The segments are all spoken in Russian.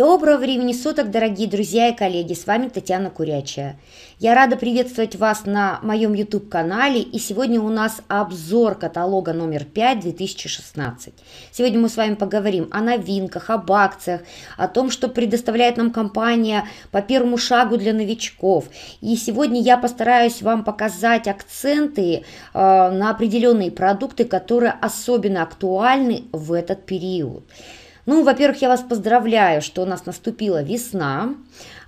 Доброго времени суток, дорогие друзья и коллеги, с вами Татьяна Курячая. Я рада приветствовать вас на моем YouTube-канале, и сегодня у нас обзор каталога номер 5 2016. Сегодня мы с вами поговорим о новинках, об акциях, о том, что предоставляет нам компания по первому шагу для новичков. И сегодня я постараюсь вам показать акценты э, на определенные продукты, которые особенно актуальны в этот период. Ну, во-первых, я вас поздравляю, что у нас наступила весна.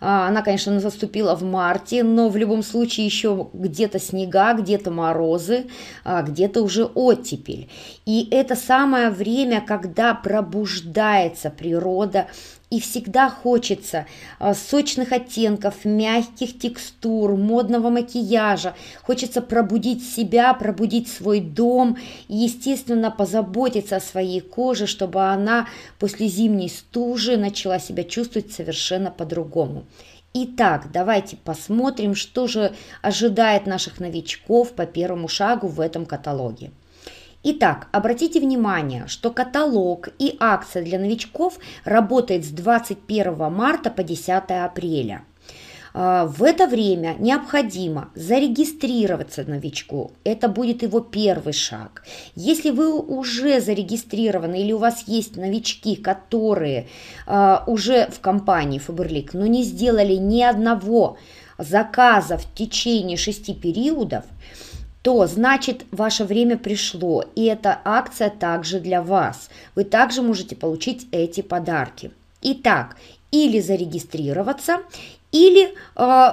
А, она, конечно, наступила в марте, но в любом случае еще где-то снега, где-то морозы, а, где-то уже оттепель. И это самое время, когда пробуждается природа, и всегда хочется э, сочных оттенков, мягких текстур, модного макияжа. Хочется пробудить себя, пробудить свой дом и, естественно, позаботиться о своей коже, чтобы она после зимней стужи начала себя чувствовать совершенно по-другому. Итак, давайте посмотрим, что же ожидает наших новичков по первому шагу в этом каталоге. Итак, обратите внимание, что каталог и акция для новичков работает с 21 марта по 10 апреля. А, в это время необходимо зарегистрироваться новичку. Это будет его первый шаг. Если вы уже зарегистрированы или у вас есть новички, которые а, уже в компании Фаберлик, но не сделали ни одного заказа в течение шести периодов, то значит ваше время пришло, и эта акция также для вас. Вы также можете получить эти подарки. Итак, или зарегистрироваться, или э,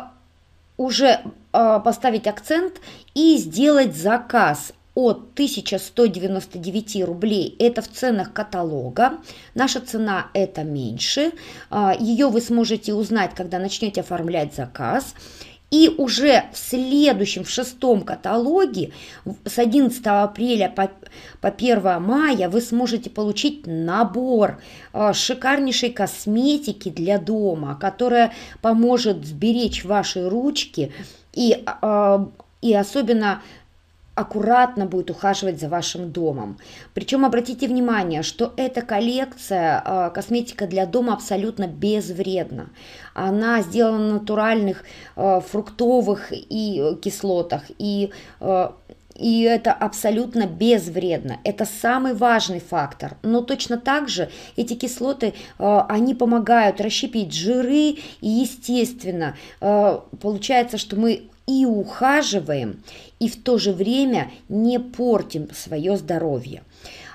уже э, поставить акцент и сделать заказ от 1199 рублей. Это в ценах каталога. Наша цена это меньше. А, Ее вы сможете узнать, когда начнете оформлять заказ. И уже в следующем, в шестом каталоге с 11 апреля по, по 1 мая вы сможете получить набор а, шикарнейшей косметики для дома, которая поможет сберечь ваши ручки и, а, и особенно аккуратно будет ухаживать за вашим домом. Причем обратите внимание, что эта коллекция а, косметика для дома абсолютно безвредна. Она сделана на натуральных а, фруктовых и э, кислотах, и э, и это абсолютно безвредно. Это самый важный фактор. Но точно так же эти кислоты, э, они помогают расщепить жиры, и естественно, получается, что мы и ухаживаем, и в то же время не портим свое здоровье.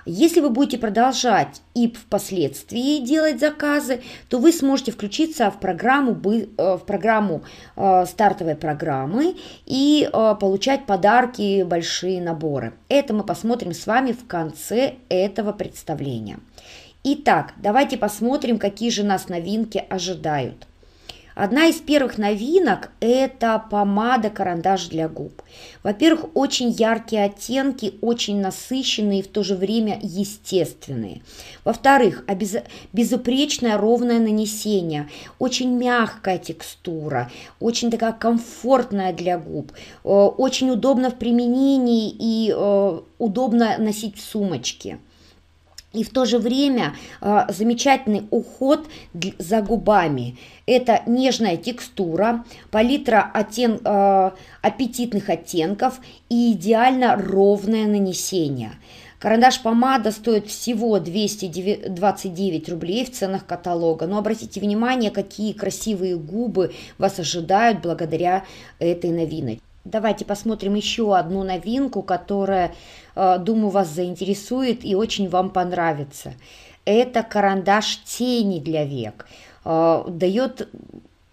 Если вы будете продолжать и впоследствии делать заказы, то вы сможете включиться в программу, э, в программу э, стартовой программы и э, получать подарки, большие наборы. Это мы посмотрим с вами в конце этого представления. Итак, давайте посмотрим, какие же нас новинки ожидают. Одна из первых новинок – это помада-карандаш для губ. Во-первых, очень яркие оттенки, очень насыщенные и в то же время естественные. Во-вторых, обез... безупречное ровное нанесение, очень мягкая текстура, очень такая комфортная для губ, э, очень удобно в применении и э, удобно носить в сумочке. И в то же время э, замечательный уход за губами. Это нежная текстура, палитра оттен, э, аппетитных оттенков и идеально ровное нанесение. Карандаш-помада стоит всего 229 рублей в ценах каталога. Но обратите внимание, какие красивые губы вас ожидают благодаря этой новинке. Давайте посмотрим еще одну новинку, которая Э, думаю, вас заинтересует и очень вам понравится. Это карандаш тени для век. Э, дает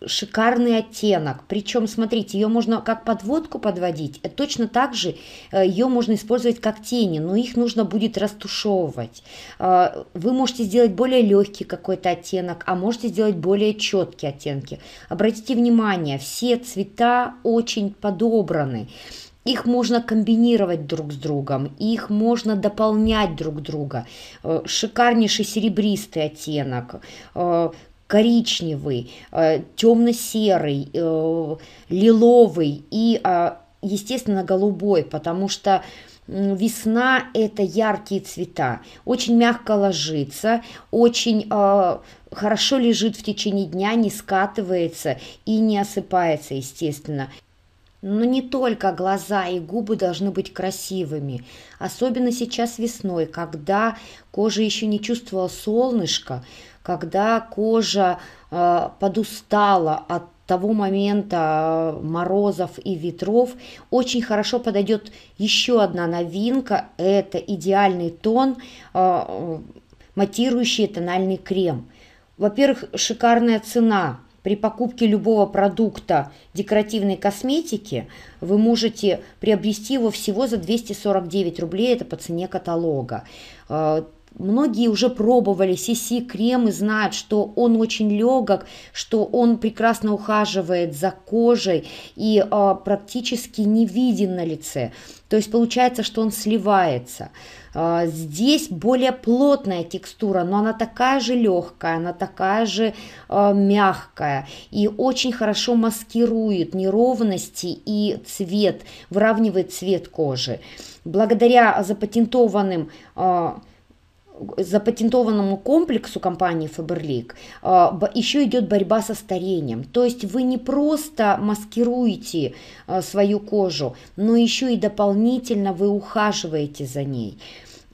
шикарный оттенок. Причем, смотрите, ее можно как подводку подводить, э, точно так же ее можно использовать как тени, но их нужно будет растушевывать. Вы можете сделать более легкий какой-то оттенок, а можете сделать более четкие оттенки. Обратите внимание, все цвета очень подобраны их можно комбинировать друг с другом, их можно дополнять друг друга. Э, шикарнейший серебристый оттенок, э, коричневый, э, темно-серый, лиловый и, а, естественно, голубой, потому что весна – это яркие цвета, очень мягко ложится, очень а, хорошо лежит в течение дня, не скатывается и не осыпается, естественно. Но не только глаза и губы должны быть красивыми, особенно сейчас весной, когда кожа еще не чувствовала солнышко, когда кожа э, подустала от того момента э, морозов и ветров, очень хорошо подойдет еще одна новинка, это идеальный тон, э, матирующий тональный крем. Во-первых, шикарная цена – при покупке любого продукта декоративной косметики вы можете приобрести его всего за 249 рублей, это по цене каталога. А, Многие уже пробовали CC крем и знают, что он очень легок, что он прекрасно ухаживает за кожей и э, практически не виден на лице. То есть получается, что он сливается. Э, здесь более плотная текстура, но она такая же легкая, она такая же э, мягкая и очень хорошо маскирует неровности и цвет, выравнивает цвет кожи. Благодаря запатентованным э, запатентованному комплексу компании Faberlic а, еще идет борьба со старением. То есть вы не просто маскируете а, свою кожу, но еще и дополнительно вы ухаживаете за ней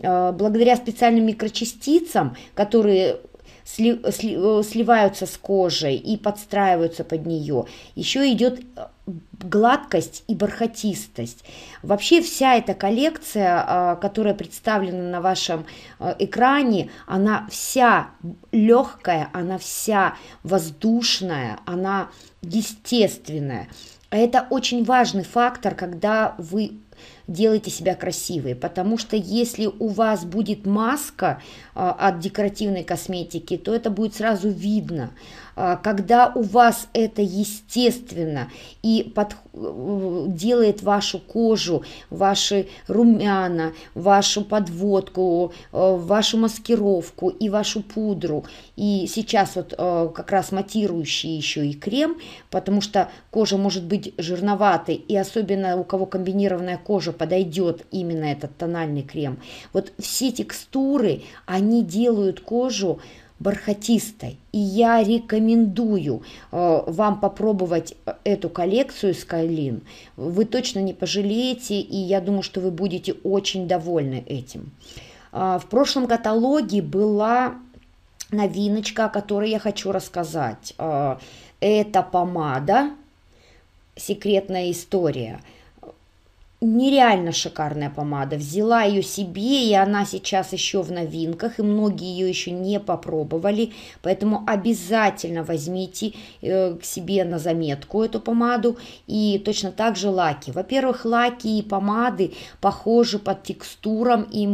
а, благодаря специальным микрочастицам, которые сли, сли, э, сливаются с кожей и подстраиваются под нее. Еще идет э, гладкость и бархатистость. Вообще вся эта коллекция, э, которая представлена на вашем экране, она вся легкая, она вся воздушная, она естественная. Это очень важный фактор, когда вы делайте себя красивой, потому что если у вас будет маска а, от декоративной косметики, то это будет сразу видно. А, когда у вас это естественно и под, э, делает вашу кожу, ваши румяна, вашу подводку, э, вашу маскировку и вашу пудру. И сейчас вот э, как раз матирующий еще и крем, потому что кожа может быть жирноватой, и особенно у кого комбинированная кожа подойдет именно этот тональный крем. Вот все текстуры, они делают кожу бархатистой. И я рекомендую э, вам попробовать э, эту коллекцию Скайлин. Вы точно не пожалеете, и я думаю, что вы будете очень довольны этим. Э, в прошлом каталоге была новиночка, о которой я хочу рассказать. Э, это помада «Секретная история» нереально шикарная помада. Взяла ее себе, и она сейчас еще в новинках, и многие ее еще не попробовали. Поэтому обязательно возьмите э, к себе на заметку эту помаду. И точно так же лаки. Во-первых, лаки и помады похожи по текстурам. И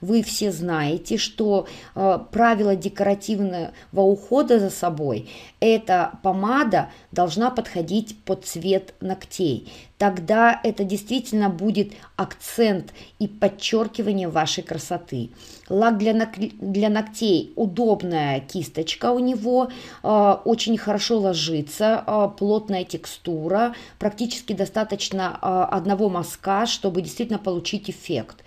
вы все знаете, что э, правило декоративного ухода за собой – эта помада должна подходить под цвет ногтей тогда это действительно будет акцент и подчеркивание вашей красоты. Лак для, ног... для ногтей, удобная кисточка у него, э, очень хорошо ложится, э, плотная текстура, практически достаточно э, одного мазка, чтобы действительно получить эффект. Эффект.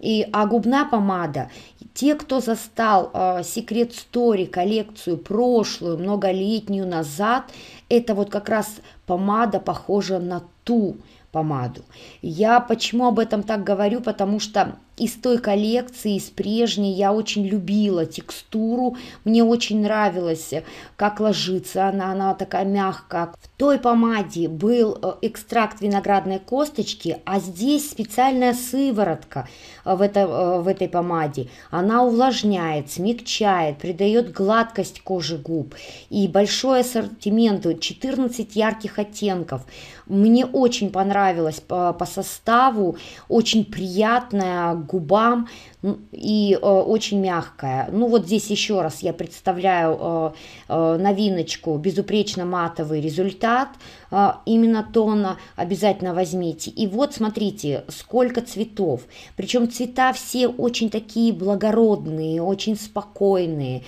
И, а губная помада. Те, кто застал э, секрет стори, коллекцию прошлую, многолетнюю назад, это вот как раз помада похожа на ту помаду. Я почему об этом так говорю? Потому что из той коллекции, из прежней, я очень любила текстуру, мне очень нравилось, э, как ложится она, она такая мягкая. В той помаде был э, экстракт виноградной косточки, а здесь специальная сыворотка э, в, это, в этой помаде. Она увлажняет, смягчает, придает гладкость кожи губ. И большой ассортимент, 14 ярких оттенков. Мне очень понравилось по, по составу, очень приятная губам и э, очень мягкая. Ну вот здесь еще раз я представляю э, э, новиночку безупречно матовый результат именно тона. Обязательно возьмите. И вот смотрите, сколько цветов. Причем цвета все очень такие благородные, очень спокойные.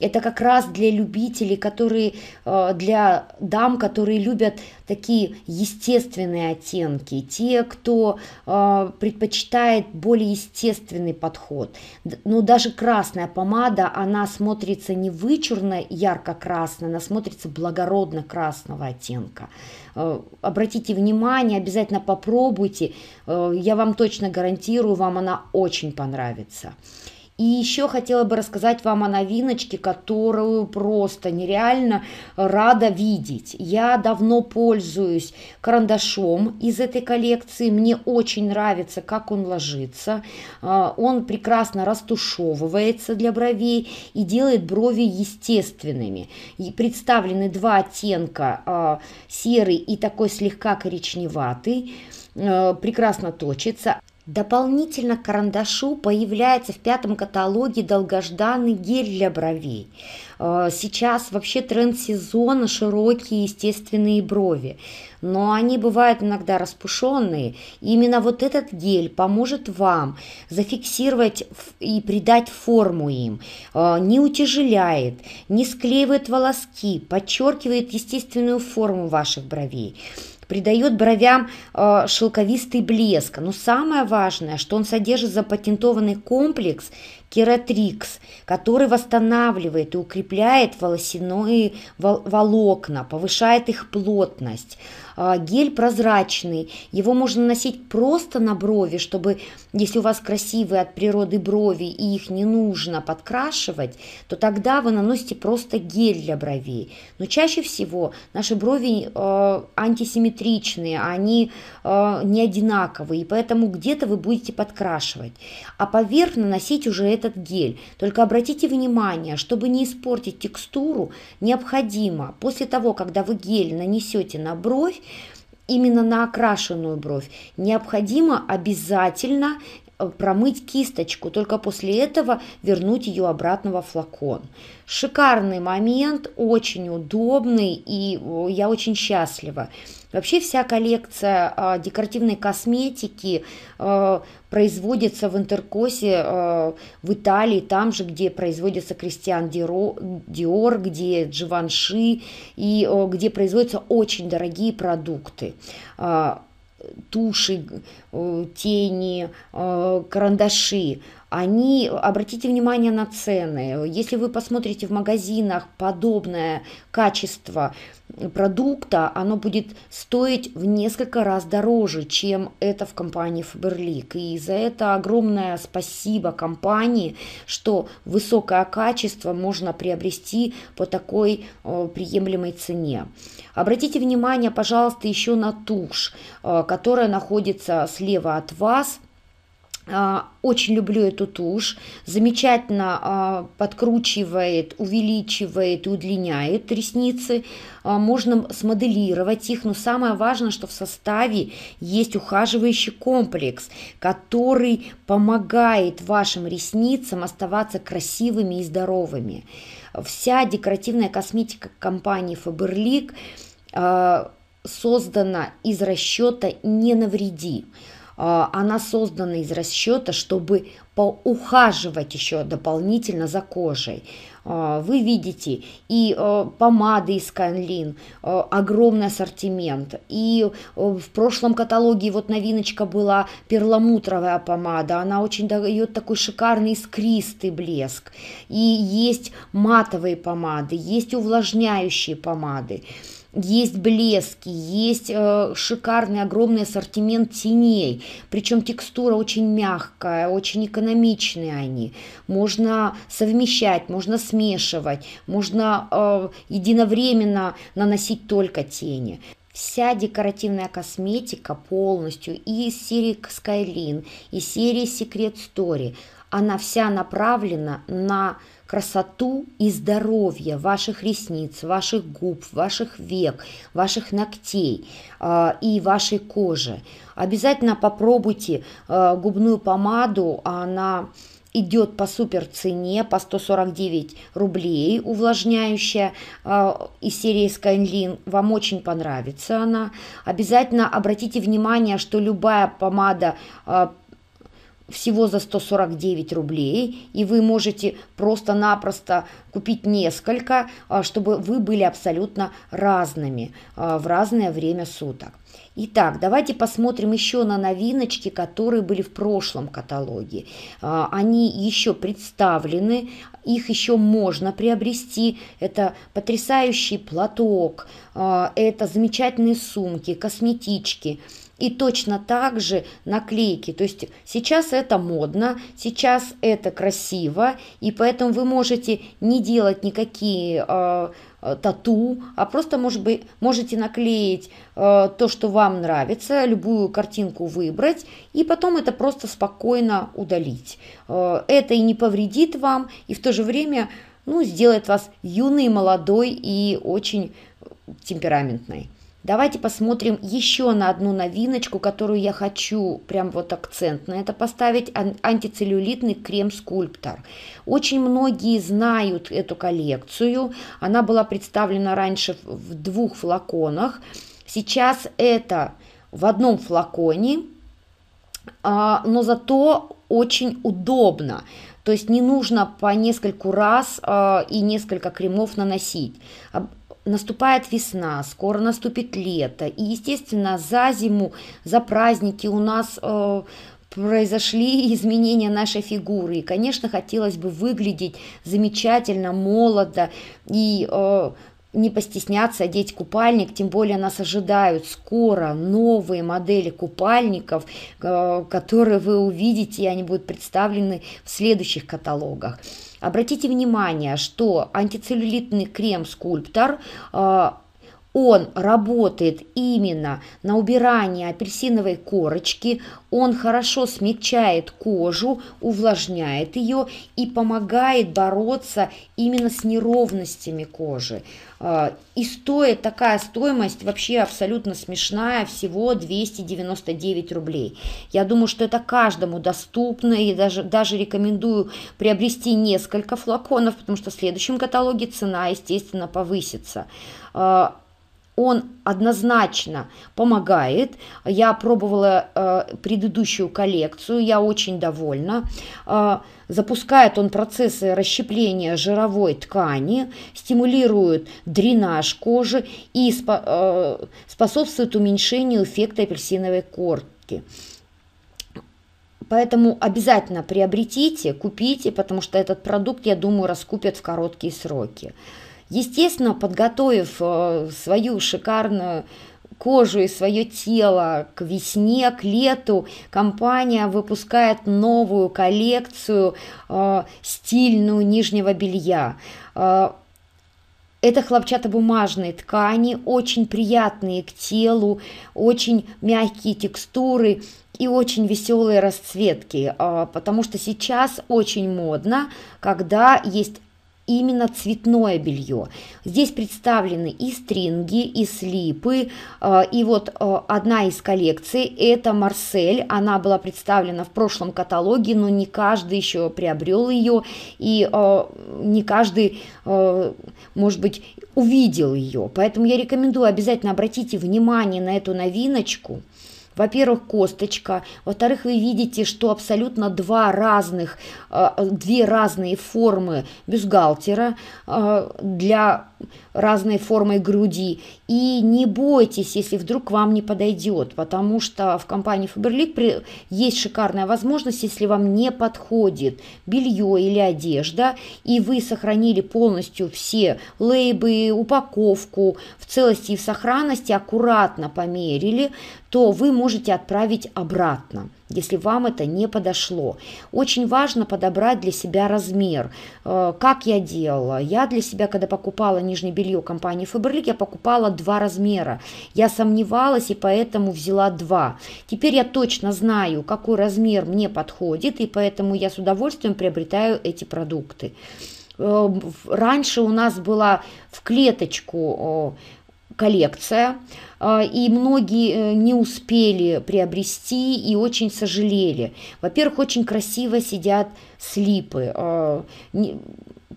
Это как раз для любителей, которые, э, для дам, которые любят такие естественные оттенки, те, кто э, предпочитает более естественный подход. Но ну, даже красная помада, она смотрится не вычурно ярко-красно, она смотрится благородно красного оттенка. Э, обратите внимание, обязательно попробуйте. Я вам точно гарантирую, вам она очень понравится. И еще хотела бы рассказать вам о новиночке, которую просто нереально рада видеть. Я давно пользуюсь карандашом из этой коллекции. Мне очень нравится, как он ложится. А, он прекрасно растушевывается для бровей и делает брови естественными. И представлены два оттенка, а, серый и такой слегка коричневатый а, прекрасно точится. Дополнительно к карандашу появляется в пятом каталоге долгожданный гель для бровей. Э, сейчас вообще тренд сезона широкие естественные брови, но они бывают иногда распушенные. И именно вот этот гель поможет вам зафиксировать и придать форму им, э, не утяжеляет, не склеивает волоски, подчеркивает естественную форму ваших бровей придает бровям э, шелковистый блеск. Но самое важное, что он содержит запатентованный комплекс кератрикс, который восстанавливает и укрепляет волосяные волокна, повышает их плотность. А, гель прозрачный, его можно носить просто на брови, чтобы, если у вас красивые от природы брови и их не нужно подкрашивать, то тогда вы наносите просто гель для бровей. Но чаще всего наши брови э, антисимметричные, а они э, не одинаковые, и поэтому где-то вы будете подкрашивать. А поверх наносить уже этот гель. Только обратите внимание, чтобы не испортить текстуру, необходимо после того, когда вы гель нанесете на бровь, именно на окрашенную бровь, необходимо обязательно Э, промыть кисточку, только после этого вернуть ее обратно во флакон. Шикарный момент, очень удобный и я очень счастлива. Вообще вся коллекция э, декоративной косметики э, производится в Интеркосе э, в Италии, там же, где производится Кристиан Диор, где Дживанши и э, где производятся очень дорогие продукты. Э, туши, э, тени, э, карандаши, они, обратите внимание на цены. Если вы посмотрите в магазинах подобное качество, продукта, оно будет стоить в несколько раз дороже, чем это в компании Faberlic. И за это огромное спасибо компании, что высокое качество можно приобрести по такой э, приемлемой цене. Обратите внимание, пожалуйста, еще на тушь, э, которая находится слева от вас – а, очень люблю эту тушь, замечательно а, подкручивает, увеличивает и удлиняет ресницы. А, можно смоделировать их, но самое важное, что в составе есть ухаживающий комплекс, который помогает вашим ресницам оставаться красивыми и здоровыми. Вся декоративная косметика компании Faberlic создана из расчета «не навреди». Э, она создана из расчета, чтобы поухаживать еще дополнительно за кожей. Э, вы видите и э, помады из Канлин, огромный ассортимент. И в прошлом каталоге вот новиночка была перламутровая помада. Она очень дает такой шикарный искристый блеск. И есть матовые помады, есть увлажняющие помады есть блески, есть э, шикарный огромный ассортимент теней. Причем текстура очень мягкая, очень экономичные они. Можно совмещать, можно смешивать, можно э, единовременно наносить только тени. Вся декоративная косметика полностью и из серии Skyline и серии Secret Story, она вся направлена на красоту и здоровье ваших ресниц, ваших губ, ваших век, ваших ногтей э, и вашей кожи. Обязательно попробуйте э, губную помаду, она идет по супер цене, по 149 рублей, увлажняющая э, из серии Skyline. Вам очень понравится она. Обязательно обратите внимание, что любая помада э, всего за 149 рублей, и вы можете просто-напросто купить несколько, а, чтобы вы были абсолютно разными а, в разное время суток. Итак, давайте посмотрим еще на новиночки, которые были в прошлом каталоге. А, они еще представлены, их еще можно приобрести. Это потрясающий платок, это замечательные сумки, косметички – и точно так же наклейки. То есть сейчас это модно, сейчас это красиво, и поэтому вы можете не делать никакие э, тату, а просто может быть, можете наклеить э, то, что вам нравится, любую картинку выбрать, и потом это просто спокойно удалить. Э, это и не повредит вам, и в то же время ну, сделает вас юной, молодой и очень темпераментной. Давайте посмотрим еще на одну новиночку, которую я хочу прям вот акцент на это поставить. Антицеллюлитный крем-скульптор. Очень многие знают эту коллекцию. Она была представлена раньше в двух флаконах. Сейчас это в одном флаконе, а, но зато очень удобно. То есть не нужно по нескольку раз э, и несколько кремов наносить наступает весна, скоро наступит лето. И, естественно, за зиму, за праздники у нас э, произошли изменения нашей фигуры. И, конечно, хотелось бы выглядеть замечательно, молодо и э, не постесняться одеть купальник, тем более нас ожидают скоро новые модели купальников, э, которые вы увидите, и они будут представлены в следующих каталогах. Обратите внимание, что антицеллюлитный крем «Скульптор» а, он работает именно на убирание апельсиновой корочки, он хорошо смягчает кожу, увлажняет ее и помогает бороться именно с неровностями кожи. А, и стоит такая стоимость вообще абсолютно смешная, всего 299 рублей. Я думаю, что это каждому доступно и даже, даже рекомендую приобрести несколько флаконов, потому что в следующем каталоге цена, естественно, повысится. А, он однозначно помогает. Я пробовала э, предыдущую коллекцию, я очень довольна. Э, запускает он процессы расщепления жировой ткани, стимулирует дренаж кожи и спо, э, способствует уменьшению эффекта апельсиновой корки. Поэтому обязательно приобретите, купите, потому что этот продукт, я думаю, раскупят в короткие сроки. Естественно, подготовив э, свою шикарную кожу и свое тело к весне, к лету. Компания выпускает новую коллекцию э, стильную нижнего белья. Э, это хлопчатобумажные ткани, очень приятные к телу, очень мягкие текстуры и очень веселые расцветки, э, потому что сейчас очень модно, когда есть именно цветное белье. Здесь представлены и стринги, и слипы, э, и вот э, одна из коллекций – это Марсель, она была представлена в прошлом каталоге, но не каждый еще приобрел ее, и э, не каждый, может быть, увидел ее. Поэтому я рекомендую обязательно обратите внимание на эту новиночку – во-первых, косточка, во-вторых, вы видите, что абсолютно два разных, э, две разные формы бюстгальтера э, для разной формой груди. И не бойтесь, если вдруг к вам не подойдет, потому что в компании Faberlic есть шикарная возможность, если вам не подходит белье или одежда, и вы сохранили полностью все лейбы, упаковку в целости и в сохранности, аккуратно померили, то вы можете отправить обратно если вам это не подошло. Очень важно подобрать для себя размер. Э, как я делала? Я для себя, когда покупала нижнее белье компании Faberlic, я покупала два размера. Я сомневалась и поэтому взяла два. Теперь я точно знаю, какой размер мне подходит, и поэтому я с удовольствием приобретаю эти продукты э, раньше у нас была в клеточку коллекция, а, и многие э, не успели приобрести и очень сожалели. Во-первых, очень красиво сидят слипы, а,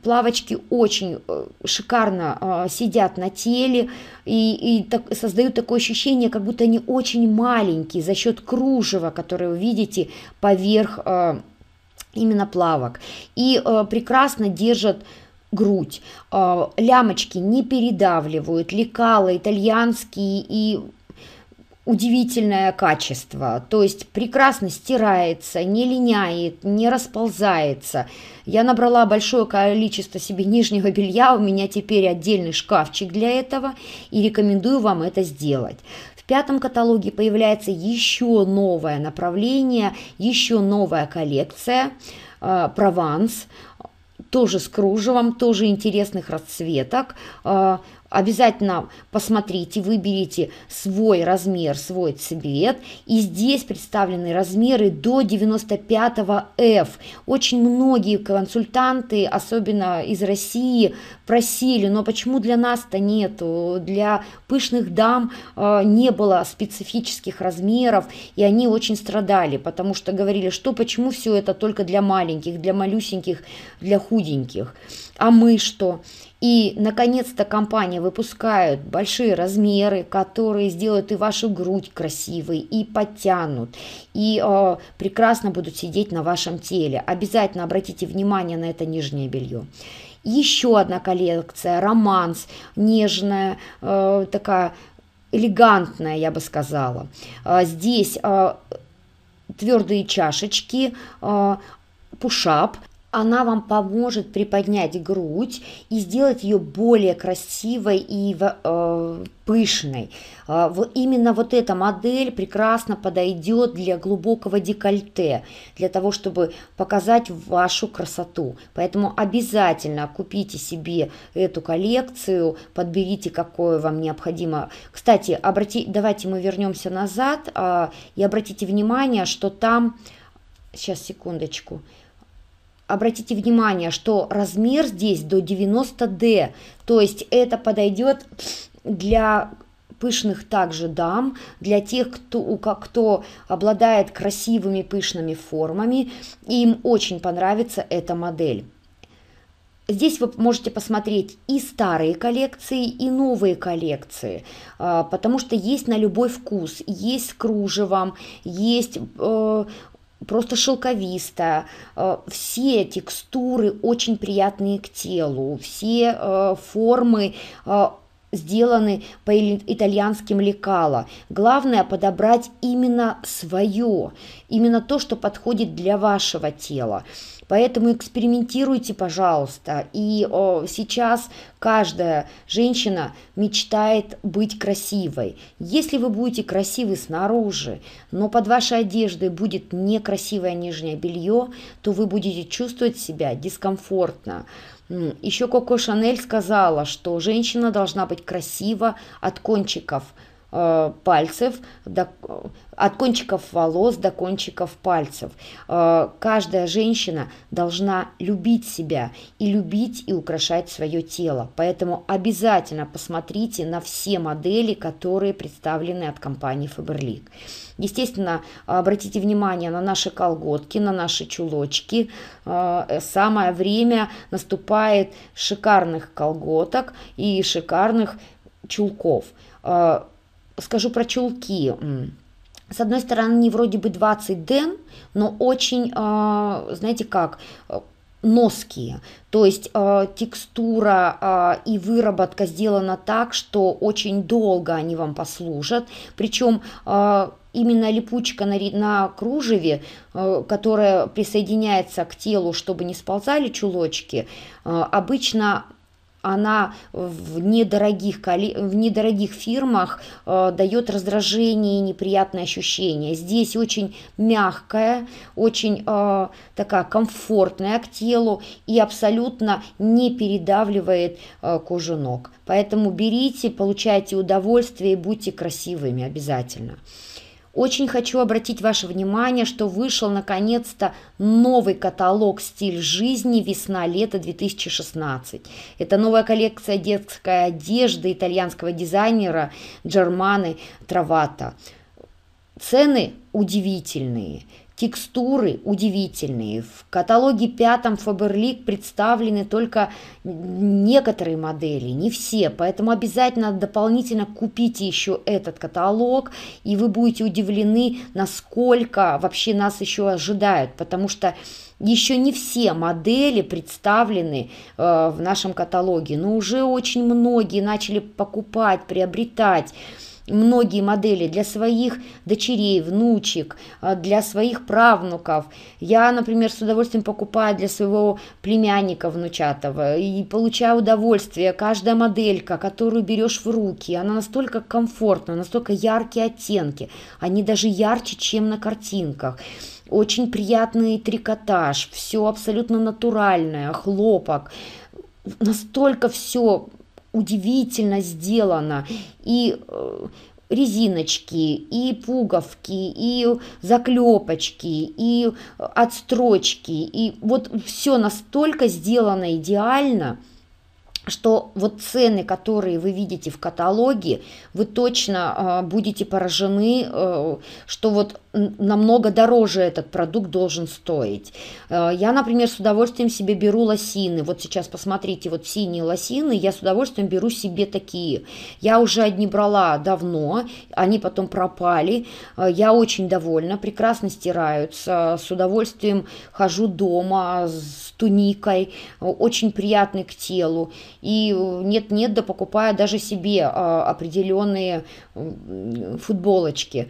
плавочки очень э, шикарно а, сидят на теле и, и так, создают такое ощущение, как будто они очень маленькие за счет кружева, которое вы видите поверх именно плавок. И э, прекрасно держат грудь, а, лямочки не передавливают, лекала итальянские и удивительное качество, то есть прекрасно стирается, не линяет, не расползается. Я набрала большое количество себе нижнего белья, у меня теперь отдельный шкафчик для этого и рекомендую вам это сделать. В пятом каталоге появляется еще новое направление, еще новая коллекция а, – Прованс тоже с кружевом, тоже интересных расцветок. А, Обязательно посмотрите, выберите свой размер, свой цвет. И здесь представлены размеры до 95 F. Очень многие консультанты, особенно из России, просили, но почему для нас-то нету? Для пышных дам э, не было специфических размеров, и они очень страдали, потому что говорили, что почему все это только для маленьких, для малюсеньких, для худеньких а мы что? И, наконец-то, компания выпускает большие размеры, которые сделают и вашу грудь красивой, и подтянут, и э, прекрасно будут сидеть на вашем теле. Обязательно обратите внимание на это нижнее белье. Еще одна коллекция, романс, нежная, э, такая элегантная, я бы сказала. Э, здесь э, твердые чашечки, э, пушап, она вам поможет приподнять грудь и сделать ее более красивой и э, пышной. Э, именно вот эта модель прекрасно подойдет для глубокого декольте, для того, чтобы показать вашу красоту. Поэтому обязательно купите себе эту коллекцию, подберите, какое вам необходимо. Кстати, обрати, давайте мы вернемся назад э, и обратите внимание, что там... Сейчас, секундочку. Секундочку обратите внимание, что размер здесь до 90D, то есть это подойдет для пышных также дам, для тех, кто, у, кто обладает красивыми пышными формами, им очень понравится эта модель. Здесь вы можете посмотреть и старые коллекции, и новые коллекции, а, потому что есть на любой вкус, есть с кружевом, есть э, просто шелковисто. Э, все текстуры очень приятные к телу, все э, формы э, сделаны по итальянским лекало. Главное подобрать именно свое, именно то, что подходит для вашего тела. Поэтому экспериментируйте, пожалуйста. И о, сейчас каждая женщина мечтает быть красивой. Если вы будете красивы снаружи, но под вашей одеждой будет некрасивое нижнее белье, то вы будете чувствовать себя дискомфортно. Еще Коко Шанель сказала, что женщина должна быть красива от кончиков – Э, пальцев, до, э, от кончиков волос до кончиков пальцев. Э, каждая женщина должна любить себя и любить и украшать свое тело. Поэтому обязательно посмотрите на все модели, которые представлены от компании Faberlic. Естественно, обратите внимание на наши колготки, на наши чулочки. Самое время наступает шикарных колготок и шикарных чулков скажу про чулки. С одной стороны, они вроде бы 20 ден, но очень, а, знаете как, э, ноские. То есть а, текстура а, и выработка сделана так, что очень долго они вам послужат. Причем именно липучка на, на кружеве, э, которая присоединяется к телу, чтобы не сползали чулочки, э, обычно она в недорогих, в недорогих фирмах э, дает раздражение и неприятные ощущения. Здесь очень мягкая, очень э, такая комфортная к телу и абсолютно не передавливает э, кожу ног. Поэтому берите, получайте удовольствие и будьте красивыми обязательно. Очень хочу обратить ваше внимание, что вышел наконец-то новый каталог «Стиль жизни. Весна-лето 2016». Это новая коллекция детской одежды итальянского дизайнера Джерманы Травата – Цены удивительные, текстуры удивительные. В каталоге пятом Faberlic представлены только некоторые модели, не все, поэтому обязательно дополнительно купите еще этот каталог, и вы будете удивлены, насколько вообще нас еще ожидают, потому что еще не все модели представлены э, в нашем каталоге, но уже очень многие начали покупать, приобретать многие модели для своих дочерей, внучек, а, для своих правнуков. Я, например, с удовольствием покупаю для своего племянника внучатого и получаю удовольствие. Каждая моделька, которую берешь в руки, она настолько комфортна, настолько яркие оттенки. Они даже ярче, чем на картинках очень приятный трикотаж, все абсолютно натуральное, хлопок. Настолько все удивительно сделано. И э, резиночки, и пуговки, и заклепочки, и отстрочки, и вот все настолько сделано идеально, что вот цены, которые вы видите в каталоге, вы точно э, будете поражены, э, что вот намного дороже этот продукт должен стоить. Э, я, например, с удовольствием себе беру лосины. Вот сейчас посмотрите, вот синие лосины, я с удовольствием беру себе такие. Я уже одни брала давно, они потом пропали. Э, я очень довольна, прекрасно стираются. С удовольствием хожу дома с туникой, э, очень приятный к телу. И нет-нет, да покупаю даже себе определенные футболочки.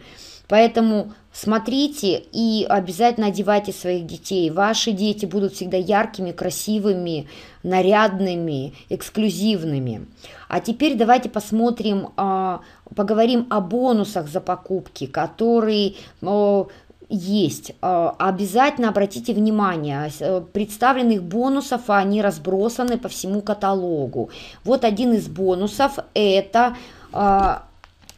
Поэтому смотрите и обязательно одевайте своих детей. Ваши дети будут всегда яркими, красивыми, нарядными, эксклюзивными. А теперь давайте посмотрим, а, поговорим о бонусах за покупки, которые есть. А, обязательно обратите внимание, а, э, представленных бонусов, они разбросаны по всему каталогу. Вот один из бонусов – это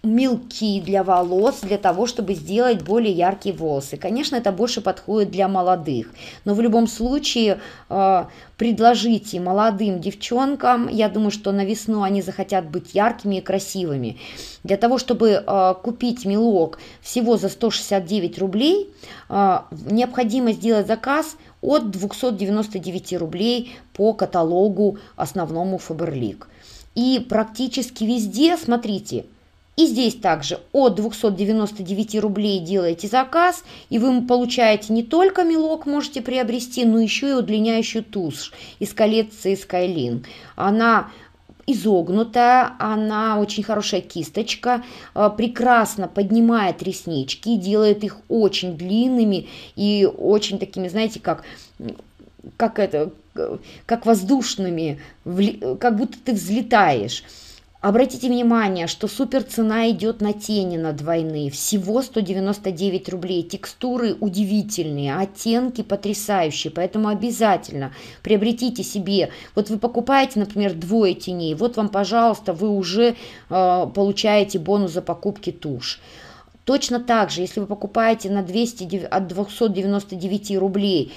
мелки для волос, для того, чтобы сделать более яркие волосы. Конечно, это больше подходит для молодых, но в любом случае э, предложите молодым девчонкам, я думаю, что на весну они захотят быть яркими и красивыми. Для того, чтобы э, купить мелок всего за 169 рублей, э, необходимо сделать заказ от 299 рублей по каталогу основному Фаберлик. И практически везде, смотрите, и здесь также от 299 рублей делаете заказ, и вы получаете не только мелок можете приобрести, но еще и удлиняющую тушь из коллекции Skyline. Она изогнутая, она очень хорошая кисточка, э, прекрасно поднимает реснички, делает их очень длинными и очень такими, знаете, как как это, э, как воздушными, как будто ты взлетаешь. Обратите внимание, что супер цена идет на тени на двойные. Всего 199 рублей. Текстуры удивительные, оттенки потрясающие. Поэтому обязательно приобретите себе. Вот вы покупаете, например, двое теней. Вот вам, пожалуйста, вы уже э, получаете бонус за покупки тушь. Точно так же, если вы покупаете на 200, от 299 рублей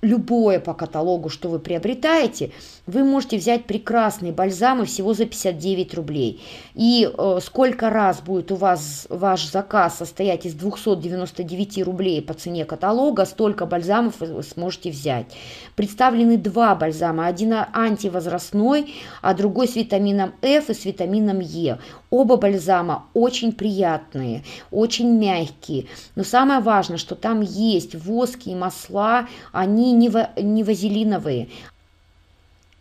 любое по каталогу, что вы приобретаете, вы можете взять прекрасные бальзамы всего за 59 рублей. И э, сколько раз будет у вас ваш заказ состоять из 299 рублей по цене каталога, столько бальзамов вы сможете взять. Представлены два бальзама, один а, антивозрастной, а другой с витамином F и с витамином Е. Оба бальзама очень приятные, очень мягкие. Но самое важное, что там есть воски и масла, они не, ва не вазелиновые,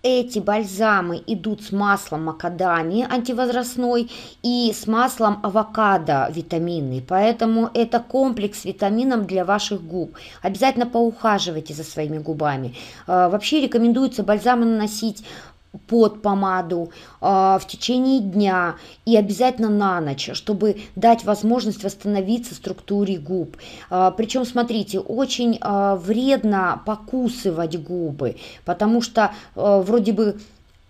эти бальзамы идут с маслом макадами антивозрастной и с маслом авокадо витаминный. Поэтому это комплекс витамином для ваших губ. Обязательно поухаживайте за своими губами. А, вообще рекомендуется бальзамы наносить под помаду э, в течение дня и обязательно на ночь, чтобы дать возможность восстановиться структуре губ. Э, а, причем, смотрите, очень э, вредно покусывать губы, потому что э, вроде бы,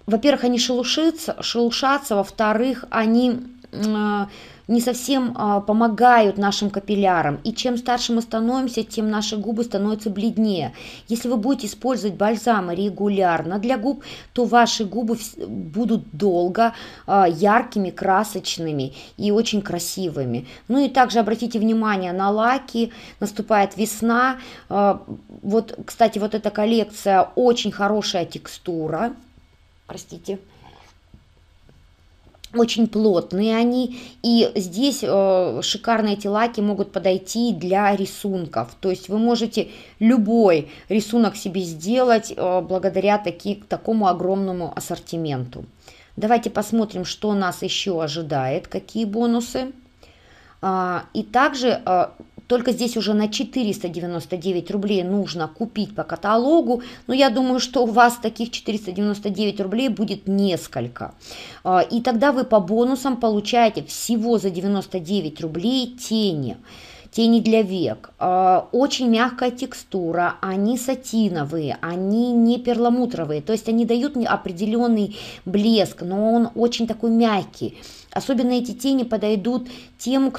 во-первых, они шелушатся, шелушатся во-вторых, они... Э, не совсем а, помогают нашим капиллярам. И чем старше мы становимся, тем наши губы становятся бледнее. Если вы будете использовать бальзамы регулярно для губ, то ваши губы будут долго а, яркими, красочными и очень красивыми. Ну и также обратите внимание на лаки, наступает весна. А, вот, кстати, вот эта коллекция очень хорошая текстура. Простите очень плотные они, и здесь э, шикарно эти лаки могут подойти для рисунков. То есть вы можете любой рисунок себе сделать э, благодаря таки, такому огромному ассортименту. Давайте посмотрим, что нас еще ожидает, какие бонусы. А, и также э, только здесь уже на 499 рублей нужно купить по каталогу. Но я думаю, что у вас таких 499 рублей будет несколько. А, и тогда вы по бонусам получаете всего за 99 рублей тени тени для век. А, очень мягкая текстура, они сатиновые, они не перламутровые, то есть они дают определенный блеск, но он очень такой мягкий. Особенно эти тени подойдут тем,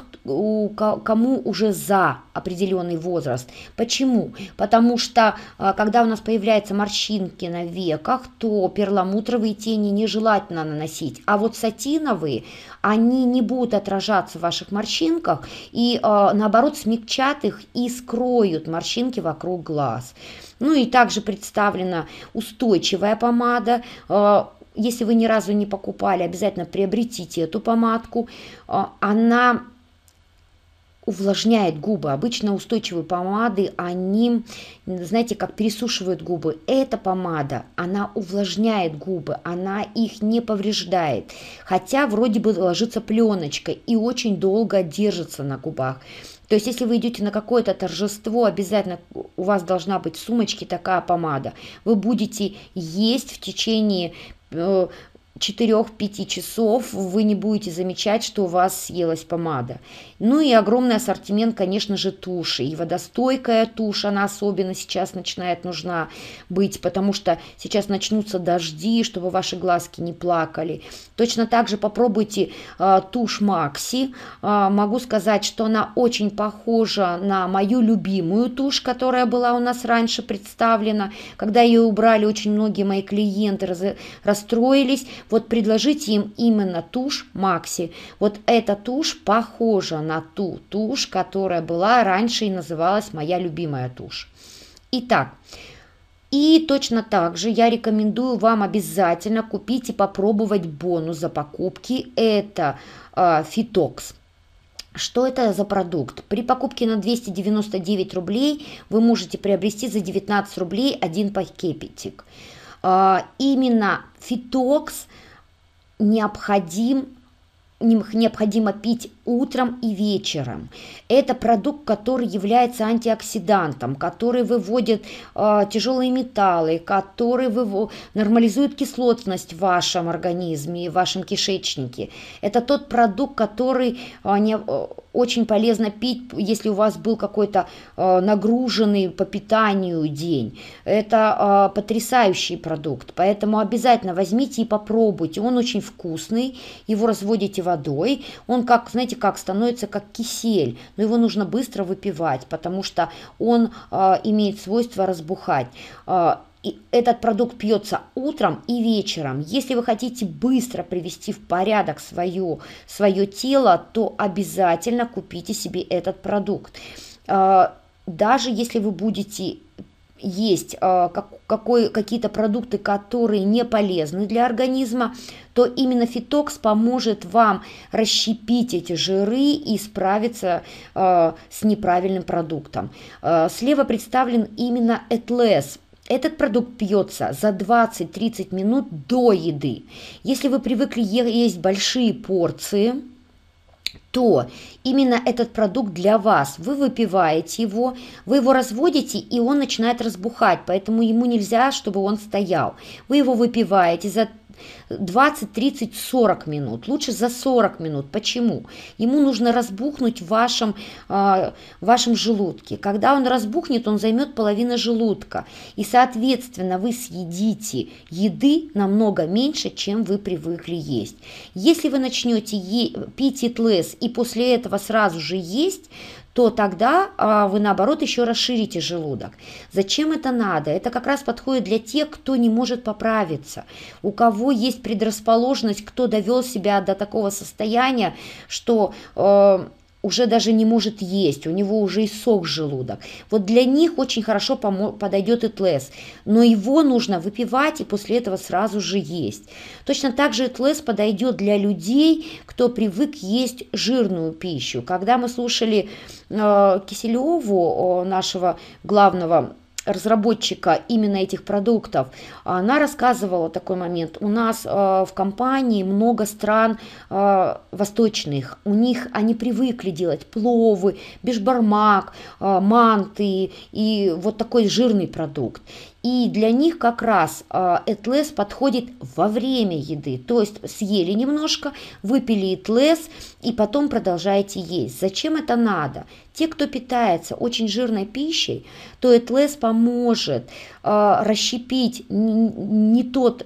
кому уже за определенный возраст. Почему? Потому что, а, когда у нас появляются морщинки на веках, то перламутровые тени нежелательно наносить. А вот сатиновые, они не будут отражаться в ваших морщинках и, а, наоборот, смягчат их и скроют морщинки вокруг глаз. Ну и также представлена устойчивая помада, а, если вы ни разу не покупали, обязательно приобретите эту помадку. А, она увлажняет губы. Обычно устойчивые помады, они, знаете, как пересушивают губы. Эта помада, она увлажняет губы, она их не повреждает. Хотя вроде бы ложится пленочка и очень долго держится на губах. То есть, если вы идете на какое-то торжество, обязательно у вас должна быть в сумочке такая помада. Вы будете есть в течение 后4-5 часов вы не будете замечать, что у вас съелась помада. Ну и огромный ассортимент, конечно же, туши. И водостойкая тушь, она особенно сейчас начинает нужна быть, потому что сейчас начнутся дожди, чтобы ваши глазки не плакали. Точно так же попробуйте э, тушь Макси. Э, могу сказать, что она очень похожа на мою любимую тушь, которая была у нас раньше представлена. Когда ее убрали, очень многие мои клиенты раз, расстроились. Вот предложите им именно тушь Макси. Вот эта тушь похожа на ту тушь, которая была раньше и называлась моя любимая тушь. Итак, и точно так же я рекомендую вам обязательно купить и попробовать бонус за покупки. Это э, Что это за продукт? При покупке на 299 рублей вы можете приобрести за 19 рублей один пакетик. А, именно фитокс необходим необходимо пить утром и вечером. Это продукт, который является антиоксидантом, который выводит э, тяжелые металлы, который выво... нормализует кислотность в вашем организме, и в вашем кишечнике. Это тот продукт, который э, не, а, очень полезно пить, если у вас был какой-то э, нагруженный по питанию день. Это э, потрясающий продукт, поэтому обязательно возьмите и попробуйте. Он очень вкусный, его разводите водой. Он как, знаете, как становится как кисель, но его нужно быстро выпивать, потому что он э, имеет свойство разбухать. А, и этот продукт пьется утром и вечером. Если вы хотите быстро привести в порядок свое, свое тело, то обязательно купите себе этот продукт. А, даже если вы будете есть э, какие-то продукты, которые не полезны для организма, то именно фитокс поможет вам расщепить эти жиры и справиться э, с неправильным продуктом. Э, слева представлен именно этлес – этот продукт пьется за 20-30 минут до еды. Если вы привыкли есть большие порции, то именно этот продукт для вас. Вы выпиваете его, вы его разводите, и он начинает разбухать, поэтому ему нельзя, чтобы он стоял. Вы его выпиваете за 20, 30, 40 минут. Лучше за 40 минут. Почему? Ему нужно разбухнуть в вашем, э, вашем желудке. Когда он разбухнет, он займет половину желудка. И, соответственно, вы съедите еды намного меньше, чем вы привыкли есть. Если вы начнете пить итлес и после этого сразу же есть, то тогда а, вы, наоборот, еще расширите желудок. Зачем это надо? Это как раз подходит для тех, кто не может поправиться, у кого есть предрасположенность, кто довел себя до такого состояния, что э, уже даже не может есть, у него уже и иссох желудок. Вот для них очень хорошо подойдет ИТЛС, но его нужно выпивать и после этого сразу же есть. Точно так же ИТЛС подойдет для людей, кто привык есть жирную пищу. Когда мы слушали э, Киселеву, э, нашего главного разработчика именно этих продуктов, она рассказывала такой момент. У нас э, в компании много стран э, восточных. У них они привыкли делать пловы, бешбармак, э, манты и вот такой жирный продукт. И для них как раз а, этлес подходит во время еды. То есть съели немножко, выпили этлес и потом продолжаете есть. Зачем это надо? Те, кто питается очень жирной пищей, то этлес поможет а, расщепить не тот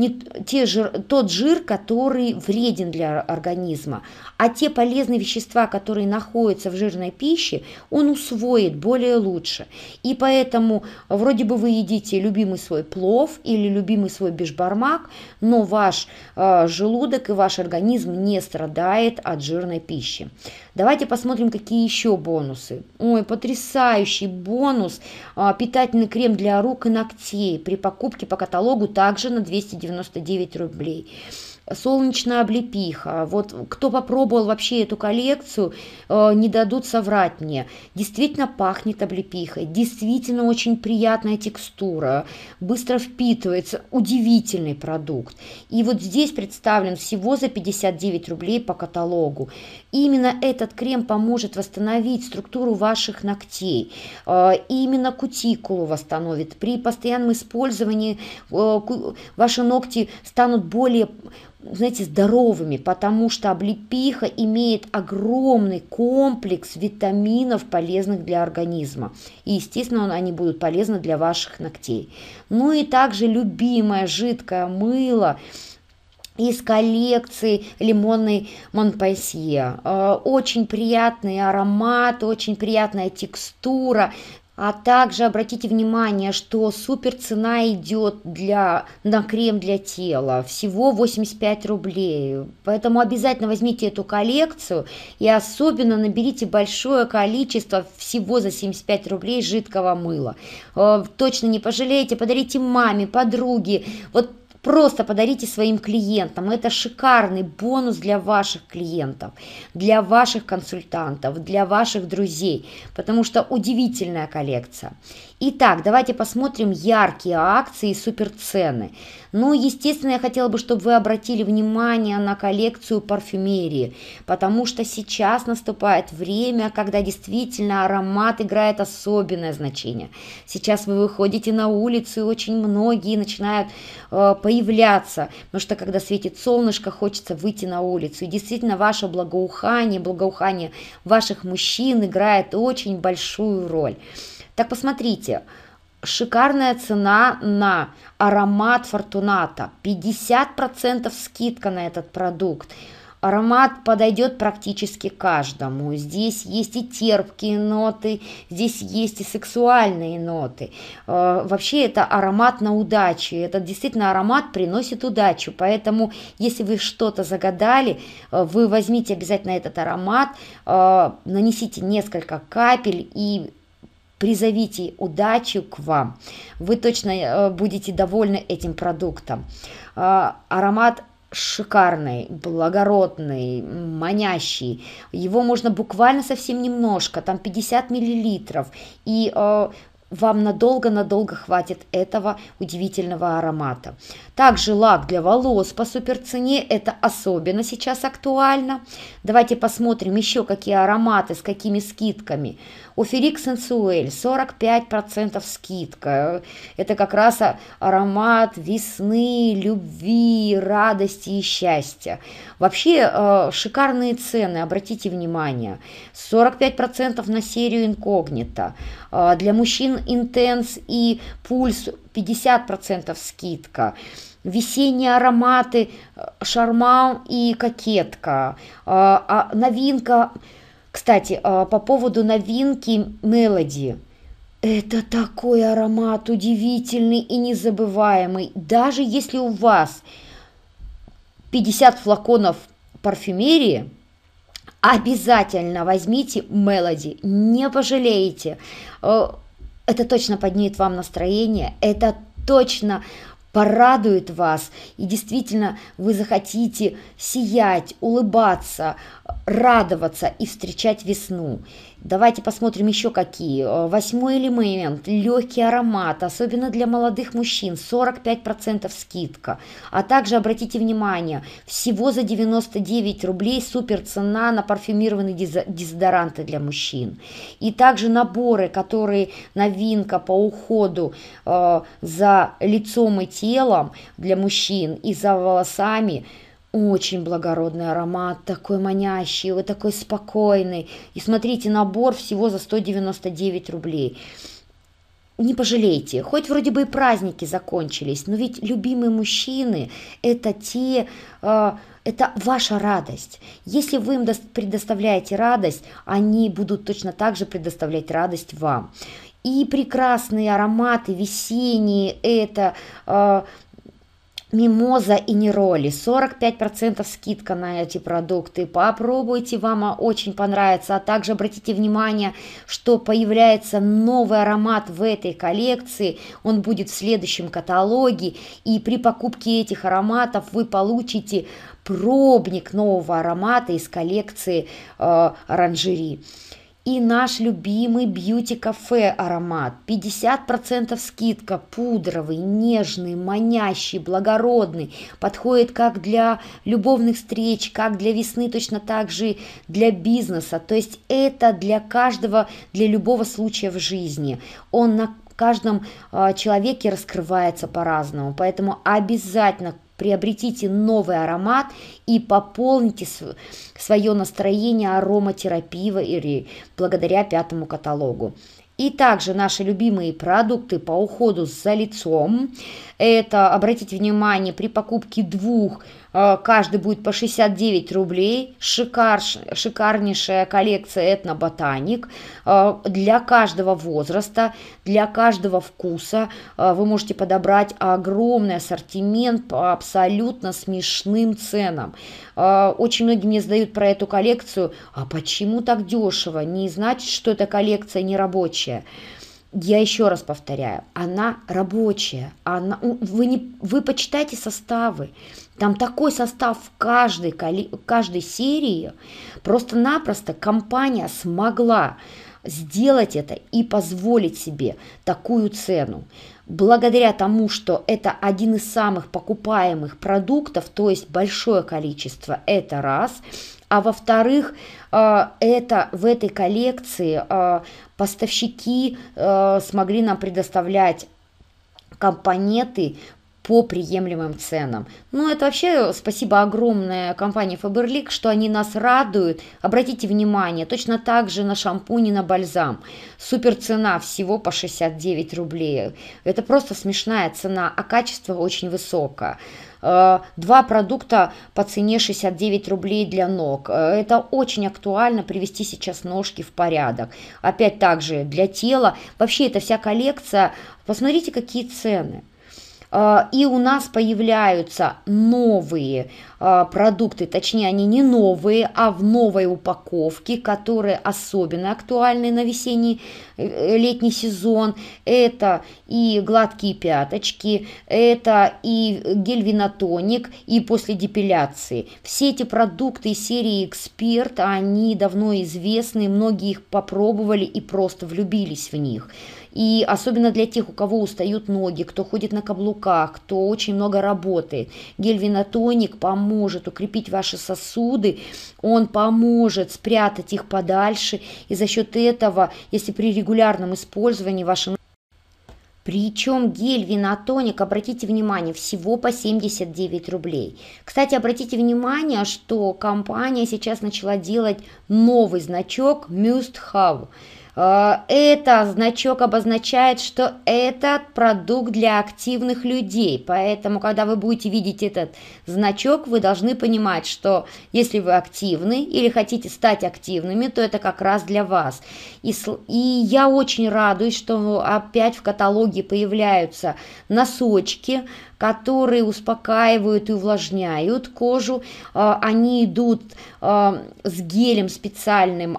не те жир, тот жир, который вреден для организма, а те полезные вещества, которые находятся в жирной пище, он усвоит более лучше. И поэтому вроде бы вы едите любимый свой плов или любимый свой бешбармак, но ваш э, желудок и ваш организм не страдает от жирной пищи. Давайте посмотрим, какие еще бонусы. Ой, потрясающий бонус. Э, питательный крем для рук и ногтей при покупке по каталогу также на 290 99 рублей солнечная облепиха. Вот кто попробовал вообще эту коллекцию, э, не дадут соврать мне. Действительно пахнет облепихой, действительно очень приятная текстура, быстро впитывается, удивительный продукт. И вот здесь представлен всего за 59 рублей по каталогу. Именно этот крем поможет восстановить структуру ваших ногтей, э, именно кутикулу восстановит. При постоянном использовании э, ваши ногти станут более знаете, здоровыми, потому что облепиха имеет огромный комплекс витаминов, полезных для организма. И, естественно, они будут полезны для ваших ногтей. Ну и также любимое жидкое мыло из коллекции лимонной Монпансье. Э, очень приятный аромат, очень приятная текстура, а также обратите внимание, что супер цена идет для, на крем для тела, всего 85 рублей. Поэтому обязательно возьмите эту коллекцию и особенно наберите большое количество всего за 75 рублей жидкого мыла. Э, точно не пожалеете, подарите маме, подруге. Вот Просто подарите своим клиентам. Это шикарный бонус для ваших клиентов, для ваших консультантов, для ваших друзей, потому что удивительная коллекция. Итак, давайте посмотрим яркие акции и суперцены. Ну, естественно, я хотела бы, чтобы вы обратили внимание на коллекцию парфюмерии, потому что сейчас наступает время, когда действительно аромат играет особенное значение. Сейчас вы выходите на улицу, и очень многие начинают э, появляться, потому что когда светит солнышко, хочется выйти на улицу. И действительно, ваше благоухание, благоухание ваших мужчин играет очень большую роль. Так посмотрите, шикарная цена на аромат Фортуната, 50% скидка на этот продукт. Аромат подойдет практически каждому. Здесь есть и терпкие ноты, здесь есть и сексуальные ноты. Э, вообще это аромат на удачу. Этот действительно аромат приносит удачу. Поэтому, если вы что-то загадали, э, вы возьмите обязательно этот аромат, э, нанесите несколько капель и призовите удачу к вам. Вы точно э, будете довольны этим продуктом. Э, аромат шикарный, благородный, манящий. Его можно буквально совсем немножко, там 50 миллилитров. И э, вам надолго-надолго хватит этого удивительного аромата. Также лак для волос по суперцене, это особенно сейчас актуально. Давайте посмотрим еще какие ароматы, с какими скидками. У Ферик Сенсуэль 45% скидка. Это как раз а, аромат весны, любви, радости и счастья. Вообще а, шикарные цены, обратите внимание. 45% на серию инкогнито. А, для мужчин интенс и пульс 50% скидка весенние ароматы шарман и кокетка, А новинка кстати, а, по поводу новинки «Мелоди». Это такой аромат удивительный и незабываемый. Даже если у вас 50 флаконов парфюмерии, обязательно возьмите Мелоди, не пожалеете. А, это точно поднимет вам настроение, это точно порадует вас, и действительно вы захотите сиять, улыбаться, радоваться и встречать весну. Давайте посмотрим еще какие. Э, восьмой элемент, легкий аромат, особенно для молодых мужчин, 45% скидка. А также обратите внимание, всего за 99 рублей супер цена на парфюмированные дезодоранты для мужчин. И также наборы, которые новинка по уходу э, за лицом и телом для мужчин и за волосами – очень благородный аромат, такой манящий, вы такой спокойный. И смотрите, набор всего за 199 рублей. Не пожалейте, хоть вроде бы и праздники закончились, но ведь любимые мужчины – это те, э, это ваша радость. Если вы им предоставляете радость, они будут точно так же предоставлять радость вам и прекрасные ароматы весенние, это э, Мимоза и Нероли. 45% скидка на эти продукты. Попробуйте, вам очень понравится. А также обратите внимание, что появляется новый аромат в этой коллекции. Он будет в следующем каталоге. И при покупке этих ароматов вы получите пробник нового аромата из коллекции э, оранжерии и наш любимый бьюти-кафе аромат. 50% скидка, пудровый, нежный, манящий, благородный. Подходит как для любовных встреч, как для весны, точно так же для бизнеса. То есть это для каждого, для любого случая в жизни. Он на каждом э, человеке раскрывается по-разному. Поэтому обязательно приобретите новый аромат и пополните свое настроение ароматерапией или благодаря пятому каталогу. И также наши любимые продукты по уходу за лицом – это, обратите внимание, при покупке двух э, каждый будет по 69 рублей. Шикар, шикарнейшая коллекция этноботаник э, для каждого возраста, для каждого вкуса. Э, вы можете подобрать огромный ассортимент по абсолютно смешным ценам. Очень многие мне задают про эту коллекцию, а почему так дешево? Не значит, что эта коллекция не рабочая я еще раз повторяю, она рабочая, она, вы, не, вы почитайте составы, там такой состав в каждой, каждой серии, просто-напросто компания смогла сделать это и позволить себе такую цену. Благодаря тому, что это один из самых покупаемых продуктов, то есть большое количество, это раз – а во-вторых, а, это в этой коллекции а, поставщики а, смогли нам предоставлять компоненты по приемлемым ценам. Ну, это вообще спасибо огромное компании Faberlic, что они нас радуют. Обратите внимание, точно так же на шампунь и на бальзам. Супер цена всего по 69 рублей. Это просто смешная цена, а качество очень высокое. Э, два продукта по цене 69 рублей для ног. Э, это очень актуально привести сейчас ножки в порядок. Опять также для тела. Вообще это вся коллекция. Посмотрите, какие цены. А, и у нас появляются новые а, продукты, точнее они не новые, а в новой упаковке, которые особенно актуальны на весенний э, э, летний сезон. Это и гладкие пяточки, это и гель-винотоник, и после депиляции. Все эти продукты серии «Эксперт», они давно известны, многие их попробовали и просто влюбились в них – и особенно для тех, у кого устают ноги, кто ходит на каблуках, кто очень много работает. Гель-винотоник поможет укрепить ваши сосуды, он поможет спрятать их подальше. И за счет этого, если при регулярном использовании ваши причем гель винотоник, обратите внимание, всего по 79 рублей. Кстати, обратите внимание, что компания сейчас начала делать новый значок Must Have. А, это значок обозначает, что этот продукт для активных людей. Поэтому, когда вы будете видеть этот значок, вы должны понимать, что если вы активны или хотите стать активными, то это как раз для вас. И, и я очень радуюсь, что опять в каталоге появляются носочки, которые успокаивают и увлажняют кожу. А, они идут а, с гелем специальным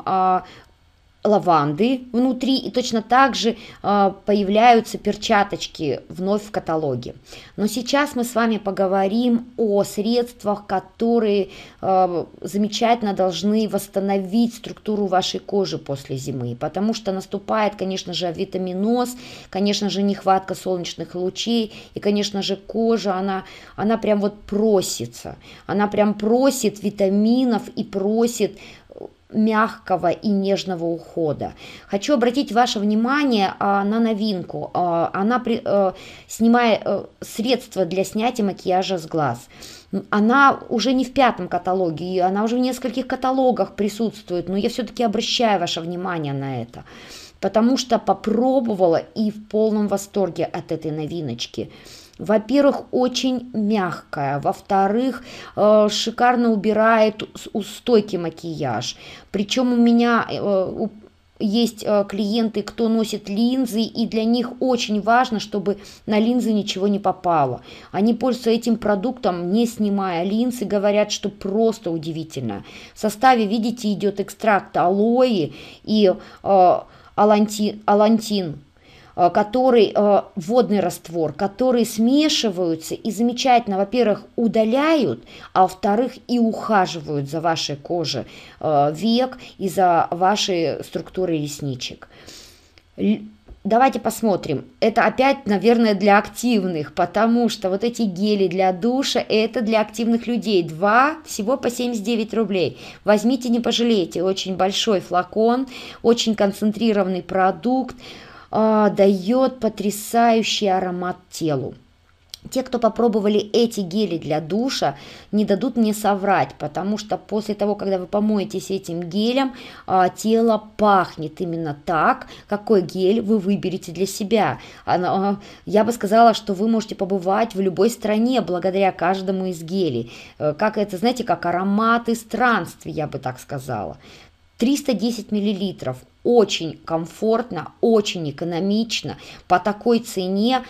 лаванды внутри, и точно так же э, появляются перчаточки вновь в каталоге. Но сейчас мы с вами поговорим о средствах, которые э, замечательно должны восстановить структуру вашей кожи после зимы, потому что наступает, конечно же, витаминоз, конечно же, нехватка солнечных лучей, и, конечно же, кожа, она, она прям вот просится, она прям просит витаминов и просит мягкого и нежного ухода. Хочу обратить ваше внимание а, на новинку. А, она при, а, снимает а, средства для снятия макияжа с глаз. Она уже не в пятом каталоге, и она уже в нескольких каталогах присутствует, но я все-таки обращаю ваше внимание на это, потому что попробовала и в полном восторге от этой новиночки во-первых, очень мягкая, во-вторых, э, шикарно убирает устойкий макияж. Причем у меня э, есть э, клиенты, кто носит линзы, и для них очень важно, чтобы на линзы ничего не попало. Они пользуются этим продуктом, не снимая линзы, говорят, что просто удивительно. В составе, видите, идет экстракт алоэ и э, аланти, алантин Э, который э, водный раствор, которые смешиваются и замечательно, во-первых, удаляют, а во-вторых, и ухаживают за вашей кожей э, век и за вашей структурой ресничек. Давайте посмотрим. Это опять, наверное, для активных, потому что вот эти гели для душа – это для активных людей. Два всего по 79 рублей. Возьмите, не пожалеете. Очень большой флакон, очень концентрированный продукт э, дает потрясающий аромат телу. Те, кто попробовали эти гели для душа, не дадут мне соврать, потому что после того, когда вы помоетесь этим гелем, а, тело пахнет именно так, какой гель вы выберете для себя. А, я бы сказала, что вы можете побывать в любой стране благодаря каждому из гелей. Э, как это, знаете, как ароматы странствий, я бы так сказала. 310 миллилитров. Очень комфортно, очень экономично, по такой цене,